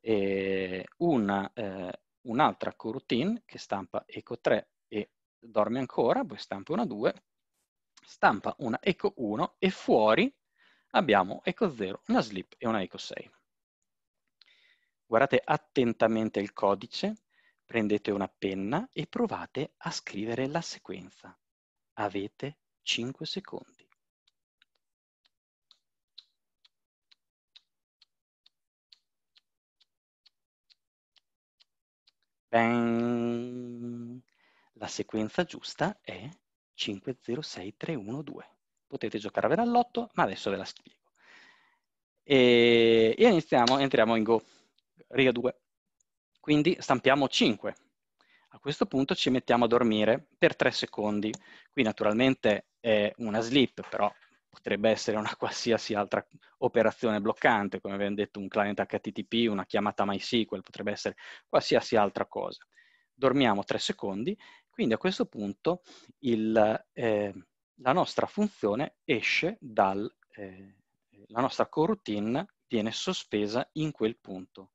e una, eh, un'altra coroutine che stampa eco 3 e dorme ancora, poi stampa una 2, stampa una eco 1 e fuori abbiamo eco 0, una sleep e una eco 6. Guardate attentamente il codice, prendete una penna e provate a scrivere la sequenza. Avete 5 secondi. La sequenza giusta è 506312. Potete giocare giocarvela all'otto, ma adesso ve la spiego. E, e iniziamo, entriamo in Go riga 2. Quindi stampiamo 5. A questo punto ci mettiamo a dormire per 3 secondi. Qui naturalmente è una sleep, però potrebbe essere una qualsiasi altra operazione bloccante, come abbiamo detto un client HTTP, una chiamata MySQL, potrebbe essere qualsiasi altra cosa. Dormiamo 3 secondi, quindi a questo punto il, eh, la nostra funzione esce dal, eh, la nostra coroutine viene sospesa in quel punto.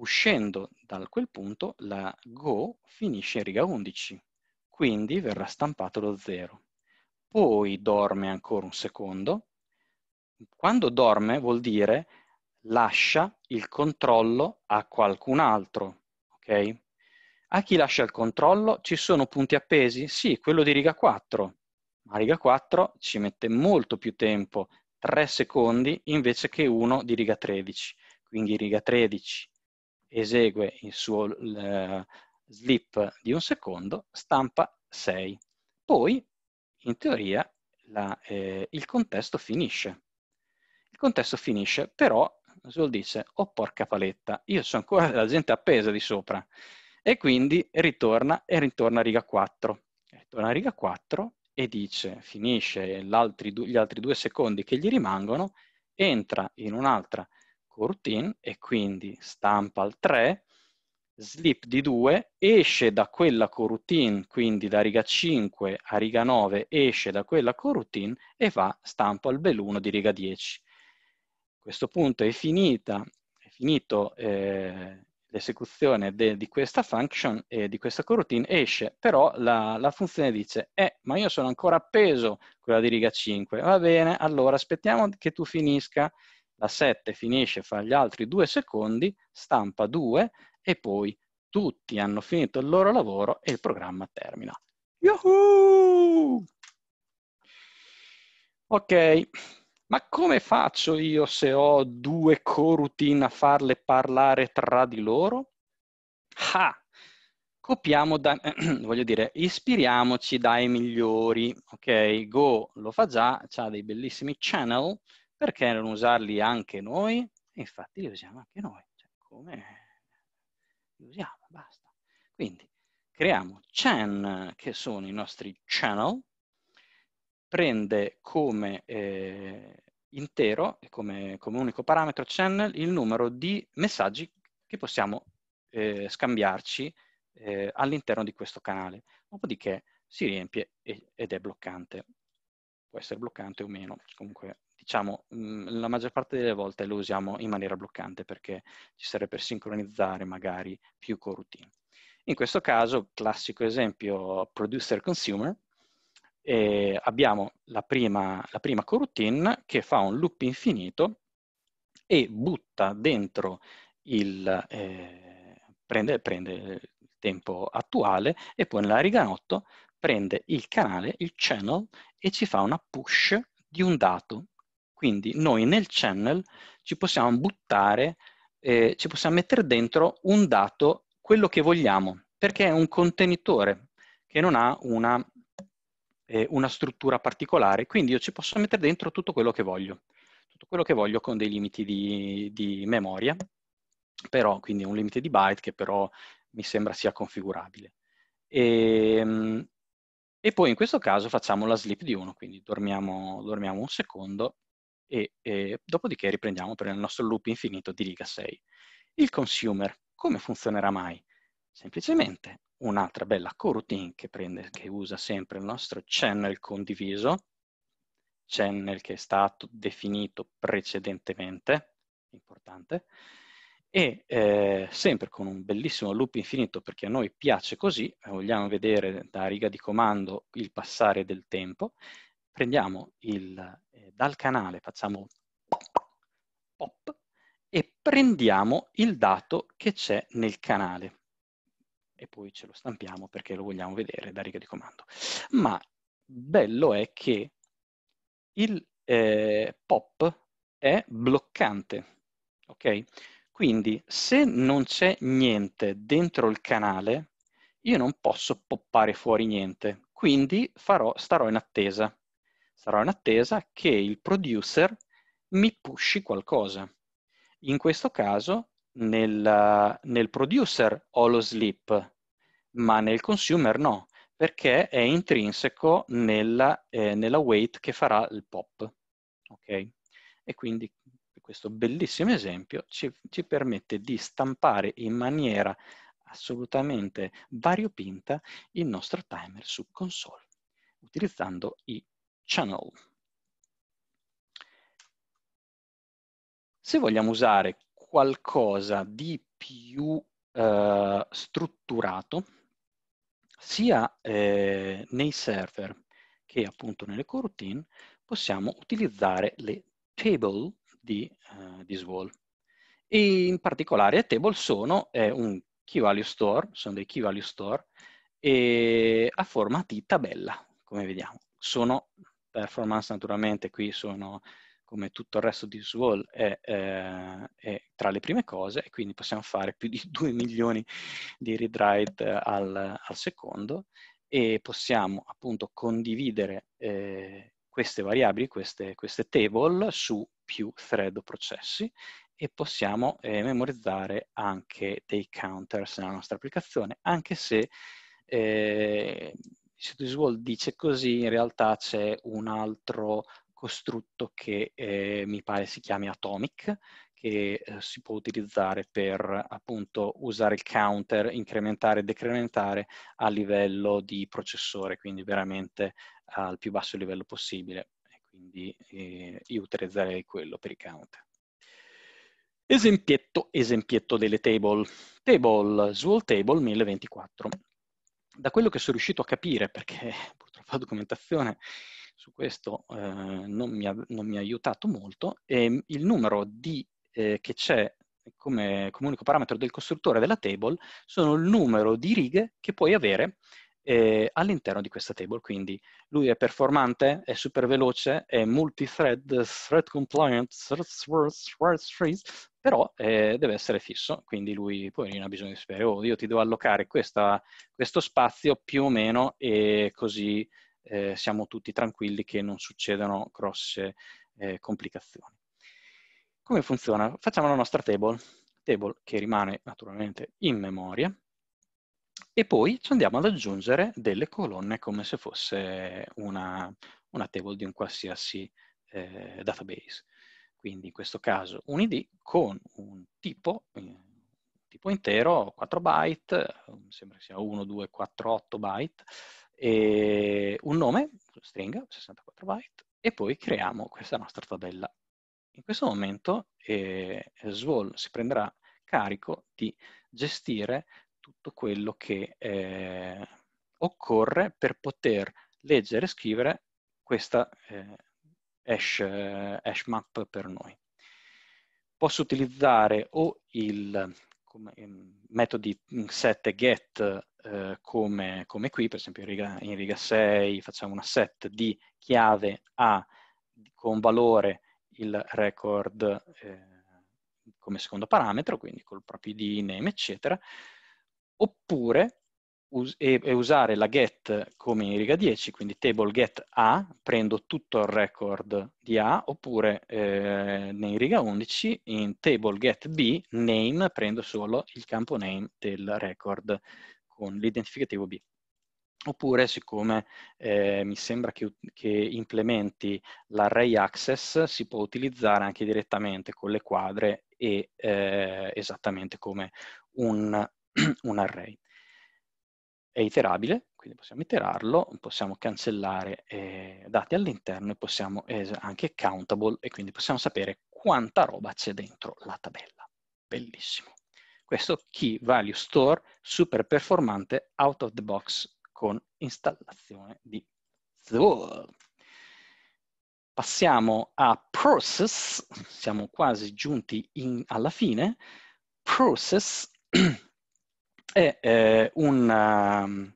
Uscendo da quel punto la Go finisce in riga 11, quindi verrà stampato lo 0. Poi dorme ancora un secondo. Quando dorme vuol dire lascia il controllo a qualcun altro, ok? A chi lascia il controllo ci sono punti appesi? Sì, quello di riga 4. Ma riga 4 ci mette molto più tempo, 3 secondi invece che uno di riga 13. Quindi riga 13 esegue il suo slip di un secondo, stampa 6. Poi, in teoria, la, eh, il contesto finisce. Il contesto finisce, però Zool dice, oh porca paletta, io sono ancora della gente appesa di sopra. E quindi ritorna e ritorna a riga 4. Ritorna a riga 4 e dice, finisce gli altri due secondi che gli rimangono, entra in un'altra coroutine e quindi stampa il 3, slip di 2, esce da quella coroutine, quindi da riga 5 a riga 9 esce da quella coroutine e va stampa il bel 1 di riga 10. A questo punto è finita, è finito eh, l'esecuzione di questa function e eh, di questa coroutine esce, però la, la, funzione dice, eh, ma io sono ancora appeso quella di riga 5, va bene, allora aspettiamo che tu finisca la 7 finisce fra gli altri due secondi, stampa 2 e poi tutti hanno finito il loro lavoro e il programma termina. Yahoo! Ok, ma come faccio io se ho due coroutine a farle parlare tra di loro? Ah, copiamo, da, eh, voglio dire, ispiriamoci dai migliori. Ok, Go lo fa già, ha dei bellissimi channel, perché non usarli anche noi? infatti li usiamo anche noi, cioè come li usiamo, basta. Quindi creiamo CHAN, che sono i nostri channel, prende come eh, intero, come, come unico parametro channel, il numero di messaggi che possiamo eh, scambiarci eh, all'interno di questo canale. Dopodiché si riempie ed è bloccante. Può essere bloccante o meno, comunque diciamo, mm, la maggior parte delle volte lo usiamo in maniera bloccante perché ci serve per sincronizzare magari più coroutine. In questo caso, classico esempio producer-consumer, eh, abbiamo la prima, la prima coroutine che fa un loop infinito e butta dentro il... Eh, prende, prende il tempo attuale e poi nella riga 8 prende il canale, il channel, e ci fa una push di un dato quindi noi nel channel ci possiamo buttare, eh, ci possiamo mettere dentro un dato, quello che vogliamo, perché è un contenitore che non ha una, eh, una struttura particolare, quindi io ci posso mettere dentro tutto quello che voglio, tutto quello che voglio con dei limiti di, di memoria, però, quindi un limite di byte che però mi sembra sia configurabile. E, ehm, e poi in questo caso facciamo la sleep di 1, quindi dormiamo, dormiamo un secondo e, e eh, dopodiché riprendiamo per il nostro loop infinito di riga 6. Il consumer come funzionerà mai? Semplicemente un'altra bella coroutine che, prende, che usa sempre il nostro channel condiviso, channel che è stato definito precedentemente, importante, e eh, sempre con un bellissimo loop infinito perché a noi piace così, vogliamo vedere da riga di comando il passare del tempo prendiamo il, eh, dal canale, facciamo pop e prendiamo il dato che c'è nel canale e poi ce lo stampiamo perché lo vogliamo vedere da riga di comando. Ma bello è che il eh, pop è bloccante, ok? Quindi se non c'è niente dentro il canale, io non posso poppare fuori niente, quindi farò, starò in attesa sarò in attesa che il producer mi pushi qualcosa. In questo caso nel, nel producer ho lo slip, ma nel consumer no, perché è intrinseco nella, eh, nella weight che farà il pop. Okay? E quindi questo bellissimo esempio ci, ci permette di stampare in maniera assolutamente variopinta il nostro timer su console, utilizzando i channel. Se vogliamo usare qualcosa di più eh, strutturato, sia eh, nei server che appunto nelle coroutine, possiamo utilizzare le table di, eh, Swall. E in particolare le table sono un key value store, sono dei key value store, a forma di tabella, come vediamo. Sono performance naturalmente qui sono come tutto il resto di Swall è, eh, è, tra le prime cose e quindi possiamo fare più di 2 milioni di read write al, al secondo e possiamo appunto condividere eh, queste variabili, queste, queste, table su più thread o processi e possiamo eh, memorizzare anche dei counters nella nostra applicazione, anche se eh, Istitute Wall dice così, in realtà c'è un altro costrutto che eh, mi pare si chiami Atomic, che eh, si può utilizzare per appunto usare il counter, incrementare e decrementare a livello di processore, quindi veramente al più basso livello possibile. Quindi eh, io utilizzerei quello per i counter. Esempietto, esempietto delle table. Table, Swall Table 1024 da quello che sono riuscito a capire, perché purtroppo la documentazione su questo eh, non, mi ha, non, mi ha, aiutato molto, è ehm, il numero di, eh, che c'è come, come unico parametro del costruttore della table sono il numero di righe che puoi avere eh, all'interno di questa table. Quindi lui è performante, è super veloce, è multi-thread, thread compliant, thread trees, però eh, deve essere fisso, quindi lui poi ha bisogno di sapere, oh io ti devo allocare questa, questo spazio più o meno e così eh, siamo tutti tranquilli che non succedano grosse eh, complicazioni. Come funziona? Facciamo la nostra table, table che rimane naturalmente in memoria, e poi ci andiamo ad aggiungere delle colonne come se fosse una, una table di un qualsiasi eh, database. Quindi in questo caso un id con un tipo, eh, un tipo intero, 4 byte, sembra sia 1, 2, 4, 8 byte, e un nome, stringa, 64 byte, e poi creiamo questa nostra tabella. In questo momento eh, Svol si prenderà carico di gestire tutto quello che eh, occorre per poter leggere e scrivere questa eh, hash, eh, hash, map per noi. Posso utilizzare o il come, ehm, metodi mm, set e get eh, come, come, qui, per esempio in riga, in riga 6 facciamo una set di chiave A con valore il record eh, come secondo parametro, quindi col proprio ID, name, eccetera, oppure us- e-, e usare la get come in riga 10, quindi table get A, prendo tutto il record di A, oppure eh, in riga 11 in table get B, name, prendo solo il campo name del record con l'identificativo B. Oppure, siccome eh, mi sembra che, che, implementi l'array access, si può utilizzare anche direttamente con le quadre e eh, esattamente come un un array. È iterabile, quindi possiamo iterarlo, possiamo cancellare eh, dati all'interno e possiamo eh, anche countable e quindi possiamo sapere quanta roba c'è dentro la tabella. Bellissimo. Questo key value store super performante out of the box con installazione di Zool. Passiamo a process, siamo quasi giunti in, alla fine. Process è eh, un, um,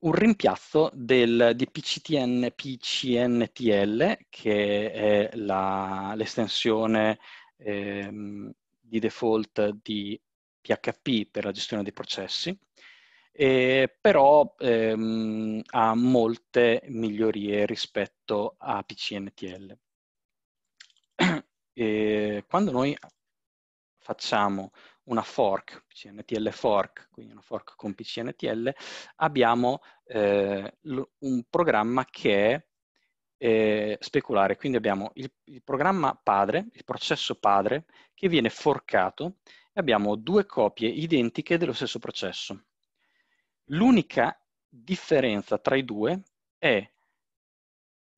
un, rimpiazzo del, di PCTN PCNTL, che è la, l'estensione eh, di default di PHP per la gestione dei processi, eh, però ehm, ha molte migliorie rispetto a PCNTL. quando noi facciamo una fork, PCNTL fork, quindi una fork con PCNTL, abbiamo eh, un programma che è eh, speculare. Quindi abbiamo il, il, programma padre, il processo padre, che viene forcato e abbiamo due copie identiche dello stesso processo. L'unica differenza tra i due è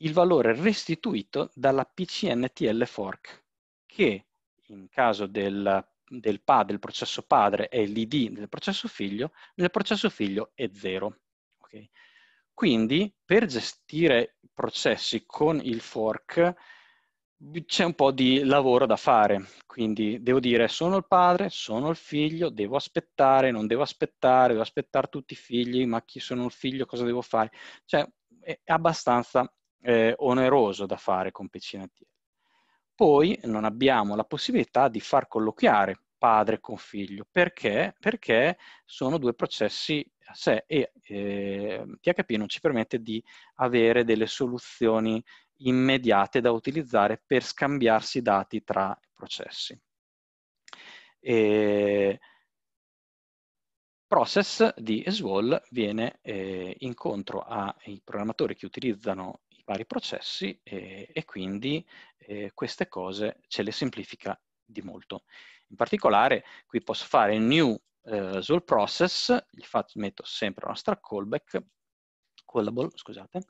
il valore restituito dalla PCNTL fork, che in caso del del PA del processo padre è l'ID del processo figlio, nel processo figlio è zero. Okay? Quindi per gestire processi con il fork c'è un po' di lavoro da fare, quindi devo dire sono il padre, sono il figlio, devo aspettare, non devo aspettare, devo aspettare tutti i figli, ma chi sono il figlio, cosa devo fare? Cioè è abbastanza eh, oneroso da fare con PCNTL. Poi non abbiamo la possibilità di far colloquiare padre con figlio. Perché? Perché sono due processi a sé e eh, ehm, PHP non ci permette di avere delle soluzioni immediate da utilizzare per scambiarsi dati tra processi. E ehm, process di SWOL viene eh, incontro ai programmatori che utilizzano vari processi e, e quindi eh, queste cose ce le semplifica di molto. In particolare qui posso fare new eh, Zool process, gli faccio, metto sempre la nostra callback, callable, scusate,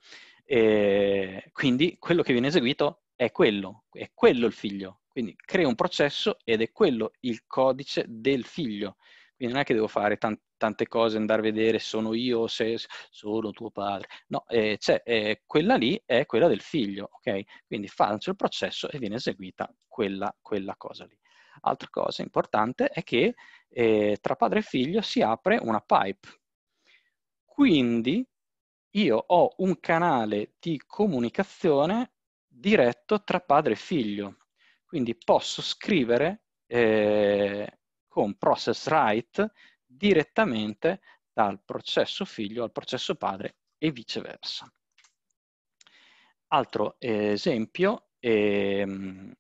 e quindi quello che viene eseguito è quello, è quello il figlio. Quindi creo un processo ed è quello il codice del figlio quindi non è che devo fare tan- tante cose, andare a vedere se sono io, o se sono tuo padre. No, eh, cioè, eh, quella lì è quella del figlio, ok? Quindi faccio il processo e viene eseguita quella, quella cosa lì. Altra cosa importante è che eh, tra padre e figlio si apre una pipe. Quindi io ho un canale di comunicazione diretto tra padre e figlio. Quindi posso scrivere eh, con process write direttamente dal processo figlio al processo padre e viceversa. Altro esempio, ehm,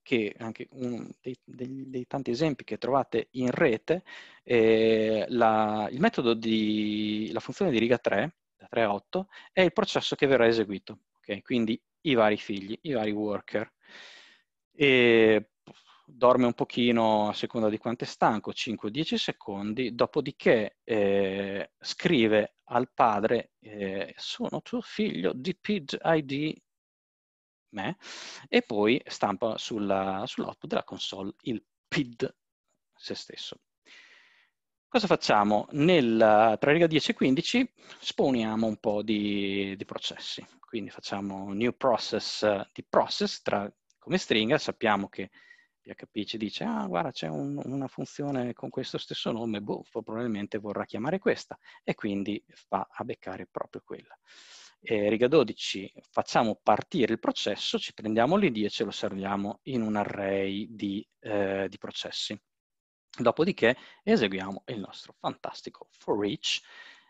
che anche uno dei, dei, dei, tanti esempi che trovate in rete, eh, la, il metodo di la funzione di riga 3, da 3 a 8, è il processo che verrà eseguito. Okay? Quindi i vari figli, i vari worker. E dorme un pochino a seconda di quanto è stanco, 5-10 secondi, dopodiché eh, scrive al padre eh, sono tuo figlio DPID me e poi stampa sulla, sull'output della console il PID se stesso. Cosa facciamo? Nel, tra riga 10 e 15 sponiamo un po' di, di processi, quindi facciamo new process eh, di process tra, come stringa, sappiamo che PHP ci dice, ah guarda c'è un, una funzione con questo stesso nome, boh, probabilmente vorrà chiamare questa e quindi fa a beccare proprio quella. E, riga 12, facciamo partire il processo, ci prendiamo l'ID e ce lo serviamo in un array di, eh, di processi. Dopodiché eseguiamo il nostro fantastico for each,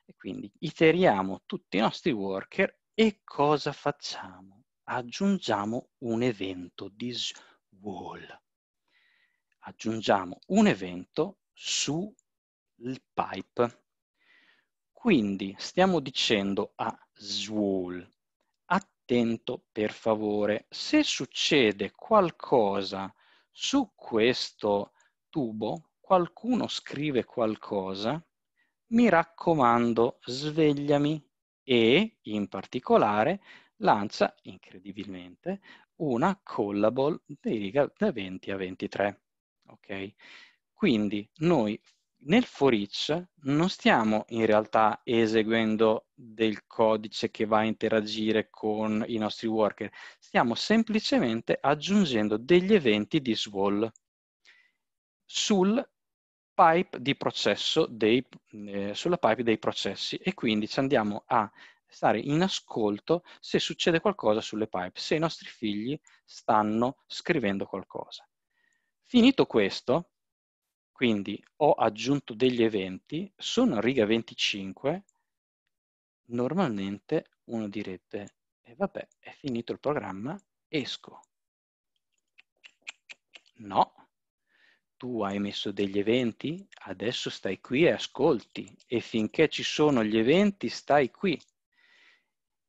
e quindi iteriamo tutti i nostri worker e cosa facciamo? Aggiungiamo un evento di wall aggiungiamo un evento sul pipe. Quindi stiamo dicendo a Swall, attento per favore, se succede qualcosa su questo tubo, qualcuno scrive qualcosa, mi raccomando, svegliami e, in particolare, lancia, incredibilmente, una callable di riga da 20 a 23 ok? Quindi noi nel for each non stiamo in realtà eseguendo del codice che va a interagire con i nostri worker, stiamo semplicemente aggiungendo degli eventi di swall sul pipe di processo dei, eh, sulla pipe dei processi e quindi ci andiamo a stare in ascolto se succede qualcosa sulle pipe, se i nostri figli stanno scrivendo qualcosa. Finito questo, quindi ho aggiunto degli eventi, sono a riga 25, normalmente uno direbbe, e eh vabbè, è finito il programma, esco. No, tu hai messo degli eventi, adesso stai qui e ascolti, e finché ci sono gli eventi stai qui.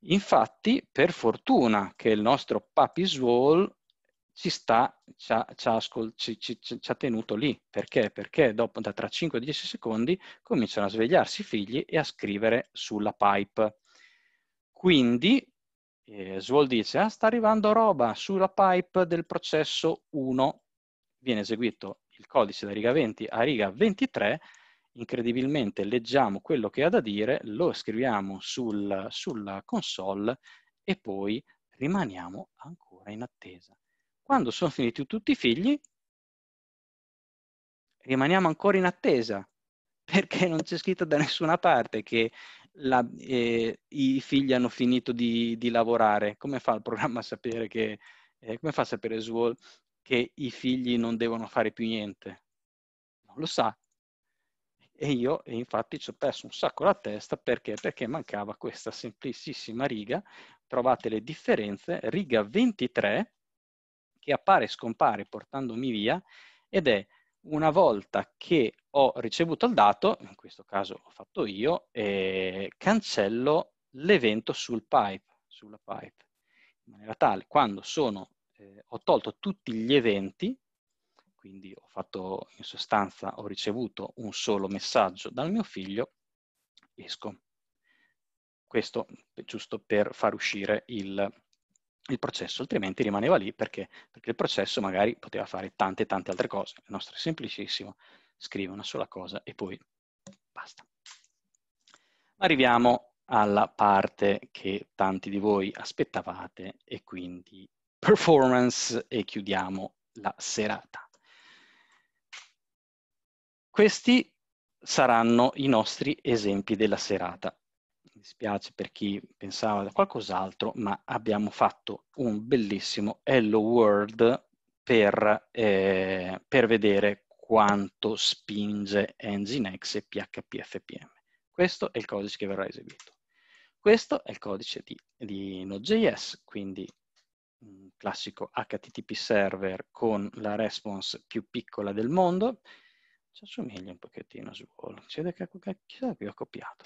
Infatti, per fortuna che il nostro Pappiswall ci sta, ci ha, ci, ha ascol- ci, ci ha, tenuto lì. Perché? Perché dopo, da tra 5-10 secondi, cominciano a svegliarsi i figli e a scrivere sulla pipe. Quindi, eh, Swall dice, ah, sta arrivando roba sulla pipe del processo 1. Viene eseguito il codice da riga 20 a riga 23, incredibilmente leggiamo quello che ha da dire, lo scriviamo sul, sulla console e poi rimaniamo ancora in attesa. Quando sono finiti tutti i figli, rimaniamo ancora in attesa, perché non c'è scritto da nessuna parte che la, eh, i figli hanno finito di, di, lavorare. Come fa il programma a sapere che, eh, come fa a sapere Swall che i figli non devono fare più niente? Non lo sa. E io infatti ci ho perso un sacco la testa perché? Perché mancava questa semplicissima riga. Trovate le differenze, riga 23, che appare e scompare portandomi via ed è una volta che ho ricevuto il dato, in questo caso ho fatto io, eh, cancello l'evento sul pipe, sulla pipe, in maniera tale quando sono, eh, ho tolto tutti gli eventi, quindi ho fatto in sostanza, ho ricevuto un solo messaggio dal mio figlio, esco. Questo giusto per far uscire il, il processo, altrimenti rimaneva lì perché, perché il processo magari poteva fare tante tante altre cose. Il nostro è semplicissimo, scrive una sola cosa e poi basta. Arriviamo alla parte che tanti di voi aspettavate e quindi performance e chiudiamo la serata. Questi saranno i nostri esempi della serata dispiace per chi pensava da qualcos'altro, ma abbiamo fatto un bellissimo Hello World per, eh, per vedere quanto spinge Nginx e PHPFPM. Questo è il codice che verrà eseguito. Questo è il codice di, di Node.js, quindi un classico HTTP server con la response più piccola del mondo, ci assomiglia un pochettino a Swall, c'è da che ho copiato.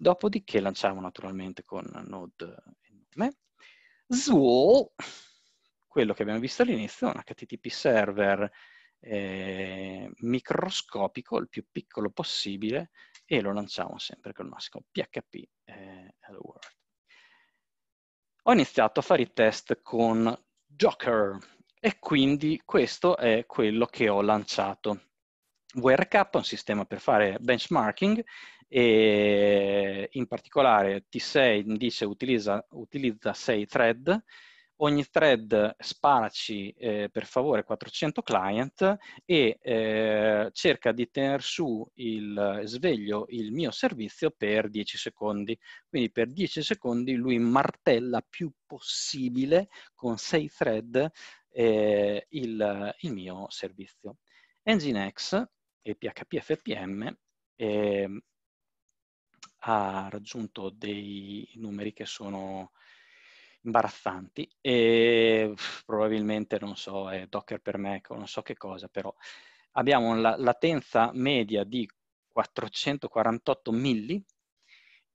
Dopodiché lanciamo naturalmente con node e nome. Zool, quello che abbiamo visto all'inizio, è un HTTP server eh, microscopico, il più piccolo possibile, e lo lanciamo sempre con il massimo PHP eh, Hello World. Ho iniziato a fare i test con Joker e quindi questo è quello che ho lanciato. VRK è un sistema per fare benchmarking e in particolare T6 dice utilizza, utilizza 6 thread, ogni thread sparaci eh, per favore 400 client e eh, cerca di tenere su il sveglio il mio servizio per 10 secondi. Quindi per 10 secondi lui martella più possibile con 6 thread eh, il, il, mio servizio. Nginx e PHP FPM ehm, ha raggiunto dei numeri che sono imbarazzanti e probabilmente, non so, è Docker per Mac o non so che cosa, però abbiamo una latenza media di 448 milli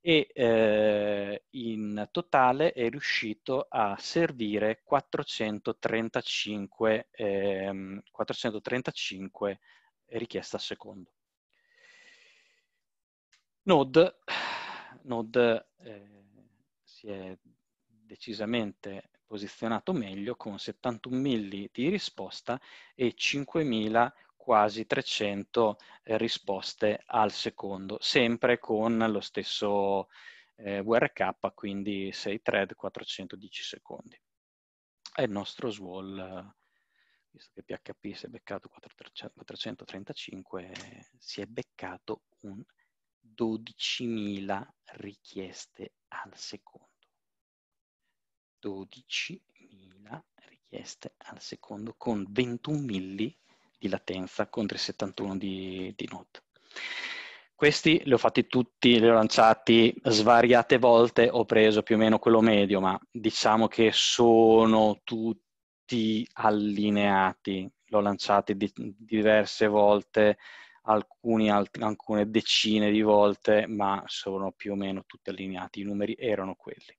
e eh, in totale è riuscito a servire 435, ehm, 435 richieste al secondo. Node, Node eh, si è decisamente posizionato meglio con 71 milli di risposta e 5.000 quasi 300 eh, risposte al secondo, sempre con lo stesso eh, WRK, quindi 6 thread, 410 secondi. È il nostro SWOL, visto che PHP si è beccato 435, eh, si è beccato un 12.000 richieste al secondo. 12.000 richieste al secondo con 21 milli di latenza contro i 71 di, di Node. Questi li ho fatti tutti, li ho lanciati svariate volte, ho preso più o meno quello medio, ma diciamo che sono tutti allineati. L'ho lanciati di, diverse volte, altri, alcune decine di volte, ma sono più o meno tutti allineati, i numeri erano quelli.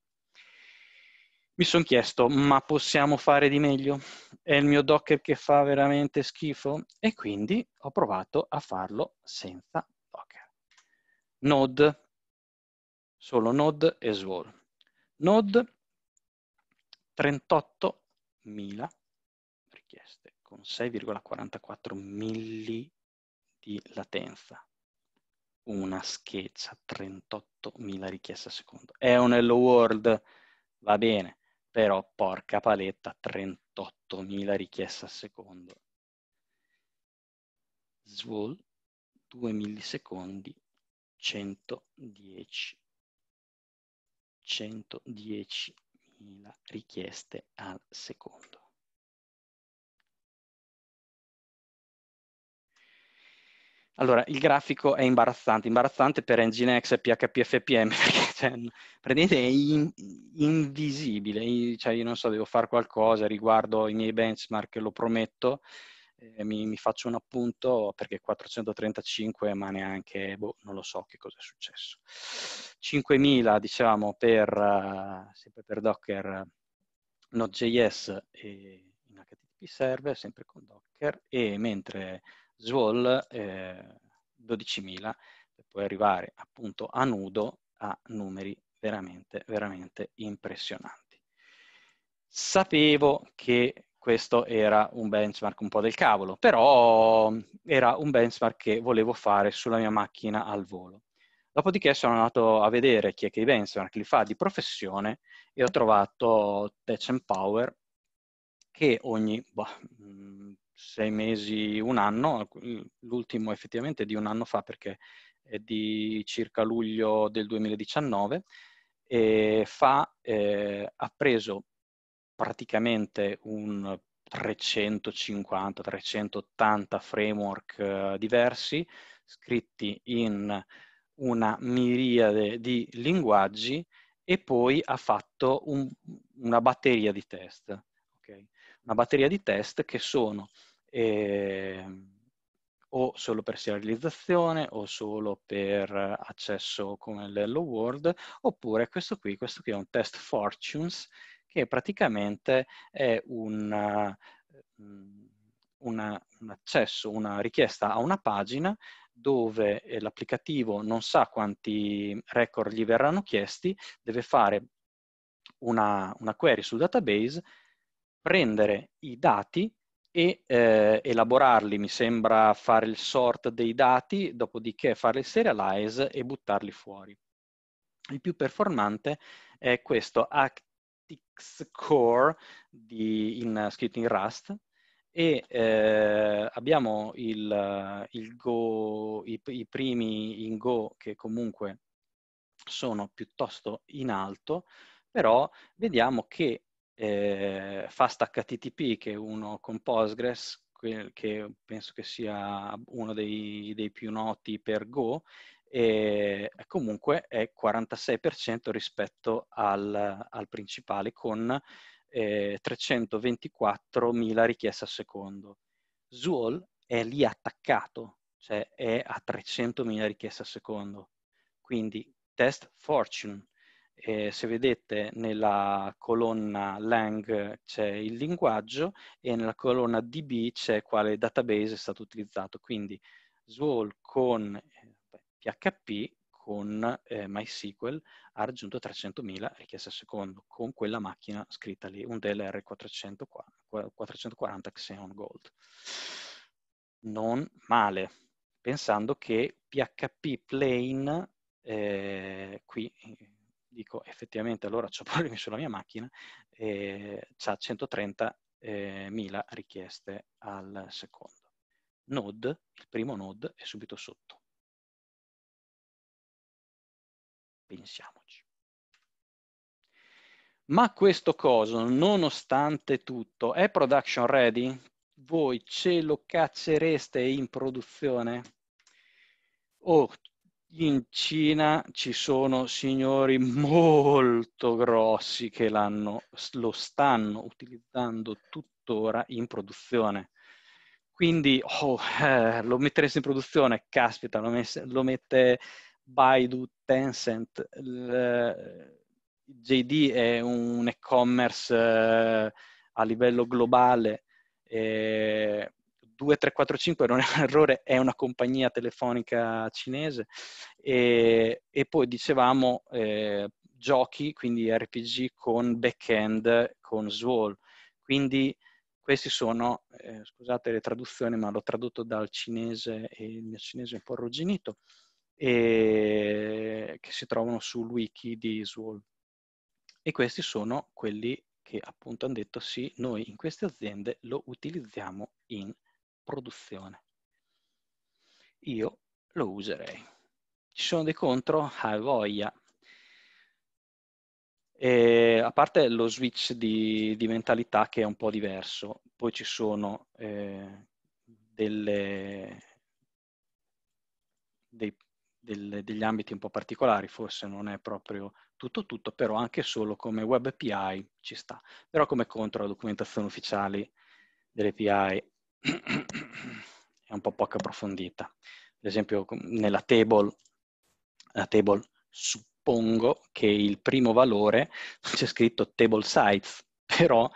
Mi sono chiesto, ma possiamo fare di meglio? È il mio Docker che fa veramente schifo? E quindi ho provato a farlo senza Docker. Node, solo Node e Swirl. Node, 38.000 richieste con 6,44 milli di latenza. Una scheggia, 38.000 richieste al secondo. È un hello world, va bene, però porca paletta, 38.000 richieste al secondo. Swall, 2 millisecondi, 110. 110.000 richieste al secondo. Allora, il grafico è imbarazzante, imbarazzante per Nginx e PHPFPM, perché cioè, praticamente è in, invisibile, cioè, io non so, devo fare qualcosa riguardo i miei benchmark, lo prometto, eh, mi, mi, faccio un appunto perché 435, ma neanche, boh, non lo so che cosa è successo. 5000, diciamo, per, uh, sempre per Docker, Node.js e in HTTP server, sempre con Docker, e mentre SWOL eh, 12.000 per poi arrivare appunto a nudo a numeri veramente, veramente impressionanti. Sapevo che questo era un benchmark un po' del cavolo, però era un benchmark che volevo fare sulla mia macchina al volo. Dopodiché sono andato a vedere chi è che i benchmark li fa di professione e ho trovato Tech Power che ogni boh, sei mesi, un anno, l'ultimo effettivamente è di un anno fa perché è di circa luglio del 2019, e fa, eh, ha preso praticamente un 350-380 framework eh, diversi, scritti in una miriade di linguaggi e poi ha fatto un, una batteria di test una batteria di test che sono eh, o solo per serializzazione o solo per accesso come l'Hello World, oppure questo qui, questo qui è un test Fortunes, che praticamente è una, eh, una, un accesso, una richiesta a una pagina dove l'applicativo non sa quanti record gli verranno chiesti, deve fare una, una query sul database prendere i dati e eh, elaborarli, mi sembra fare il sort dei dati, dopodiché fare il serialize e buttarli fuori. Il più performante è questo Actix Core di, in, scritto in Rust, e eh, abbiamo il, il Go, i, i, primi in Go che comunque sono piuttosto in alto, però vediamo che eh, Fast HTTP che è uno con Postgres che penso che sia uno dei, dei più noti per Go e comunque è 46% rispetto al, al principale con eh, 324.000 richieste al secondo. Zool è lì attaccato, cioè è a 300.000 richieste al secondo. Quindi test fortune, eh, se vedete nella colonna lang c'è il linguaggio e nella colonna db c'è quale database è stato utilizzato, quindi Swall con PHP eh, con eh, MySQL ha raggiunto 300.000 richieste al secondo con quella macchina scritta lì, un DLR 440 Xeon Gold. Non male, pensando che PHP Plain eh, qui eh, dico effettivamente allora ho problemi sulla mia macchina e ha 130.000 richieste al secondo. Node, il primo node è subito sotto. Pensiamoci. Ma questo coso, nonostante tutto, è production ready? Voi ce lo caccereste in produzione? O oh, in Cina ci sono signori molto grossi che lo stanno utilizzando tuttora in produzione. Quindi oh, eh, lo metteresti in produzione, caspita, lo, messe, lo mette Baidu, Tencent, il, eh, JD è un e-commerce eh, a livello globale. Eh, 2345 non è un errore, è una compagnia telefonica cinese. E, e poi dicevamo eh, giochi, quindi RPG con backend, con Swall. Quindi questi sono, eh, scusate le traduzioni, ma l'ho tradotto dal cinese e il mio cinese è un po' arrugginito, e, che si trovano sul wiki di Swall. E questi sono quelli che appunto hanno detto sì, noi in queste aziende lo utilizziamo in produzione. Io lo userei. Ci sono dei contro? Hai voglia. E a parte lo switch di, di, mentalità che è un po' diverso, poi ci sono eh, delle, dei, delle, degli ambiti un po' particolari, forse non è proprio tutto tutto, però anche solo come web API ci sta. Però come contro la documentazione ufficiale dell'API è un po' poco approfondita. Ad esempio nella table, la table suppongo che il primo valore c'è scritto table size, però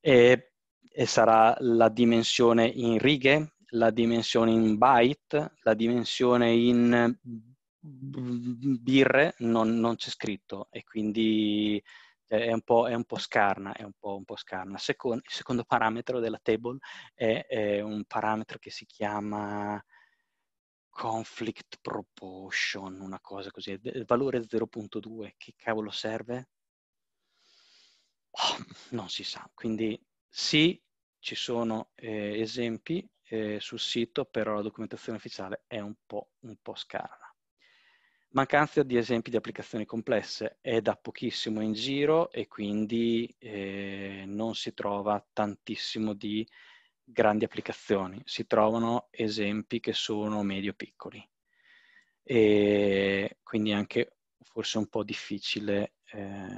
è, è sarà la dimensione in righe, la dimensione in byte, la dimensione in birre, non, non c'è scritto e quindi è, un è, un po', scarna, è un po', un po scarna. Second, il secondo parametro della table è, è un parametro che si chiama conflict proportion, una cosa così, il valore 0.2, che cavolo serve? Oh, non si sa, quindi sì, ci sono eh, esempi eh, sul sito, però la documentazione ufficiale è un po', un po scarna. Mancanza di esempi di applicazioni complesse è da pochissimo in giro e quindi eh, non si trova tantissimo di grandi applicazioni, si trovano esempi che sono medio-piccoli e quindi anche forse un po' difficile eh,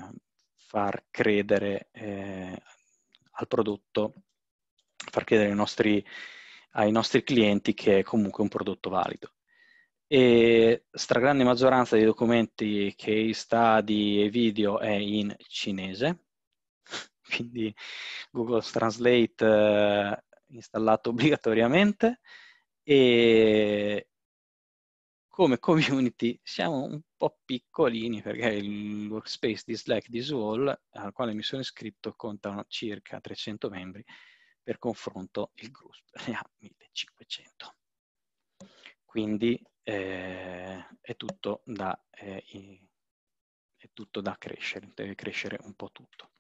far credere eh, al prodotto, far credere ai nostri, ai nostri clienti che è comunque un prodotto valido e stragrande maggioranza dei documenti, case studi e video è in cinese, quindi Google Translate eh, installato obbligatoriamente e come community siamo un po' piccolini perché il workspace di Slack di Zool al quale mi sono iscritto contano circa 300 membri per confronto il group ne ha 1500 quindi eh, è, tutto da, eh, è tutto da crescere, deve crescere un po' tutto.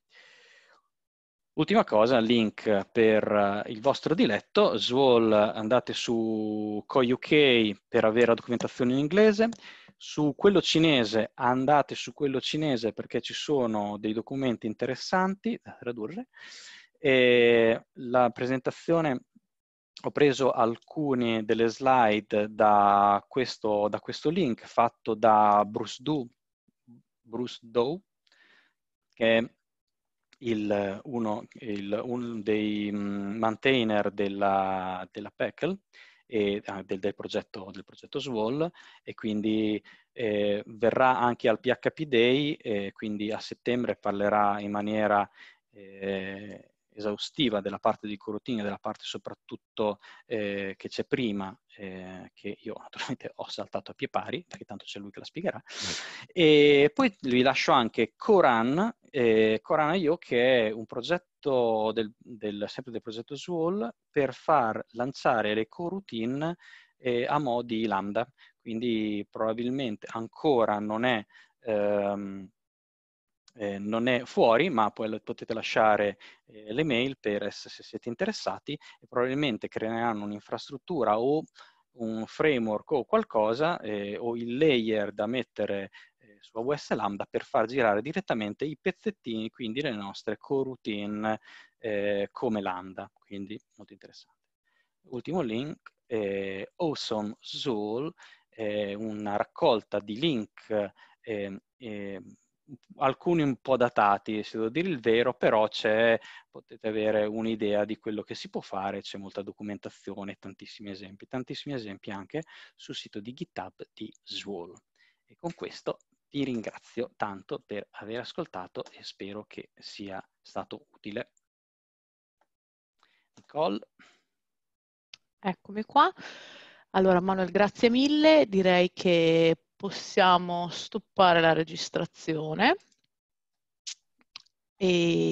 Ultima cosa, link per eh, il vostro diletto, Swall andate su CoUK per avere la documentazione in inglese, su quello cinese andate su quello cinese perché ci sono dei documenti interessanti da tradurre, e la presentazione ho preso alcune delle slide da questo, da questo link fatto da Bruce Doe, Bruce Doe che è il, uno, il, uno, dei mm, maintainer della, della PECL, e, ah, del, del, progetto, del progetto SWOL e quindi eh, verrà anche al PHP Day, eh, quindi a settembre parlerà in maniera eh, esaustiva della parte di coroutine, della parte soprattutto eh, che c'è prima, eh, che io naturalmente ho saltato a pie pari, perché tanto c'è lui che la spiegherà, certo. e poi vi lascio anche Coran, eh, Coran IO, che è un progetto del, del, sempre del progetto Swall per far lanciare le coroutine eh, a modi lambda, quindi probabilmente ancora non è... Ehm, eh, non è fuori, ma poi potete lasciare eh, le mail per se siete interessati e probabilmente creeranno un'infrastruttura o un framework o qualcosa eh, o il layer da mettere eh, su AWS Lambda per far girare direttamente i pezzettini, quindi le nostre coroutine eh, come Lambda, quindi molto interessante. Ultimo link, eh, Awesome Soul, una raccolta di link eh, ehm, alcuni un po' datati, se devo dire il vero, però potete avere un'idea di quello che si può fare, c'è molta documentazione, tantissimi esempi, tantissimi esempi anche sul sito di GitHub di Swall. E con questo vi ringrazio tanto per aver ascoltato e spero che sia stato utile. Nicole. Eccomi qua. Allora Manuel, grazie mille. Direi che possiamo stoppare la registrazione e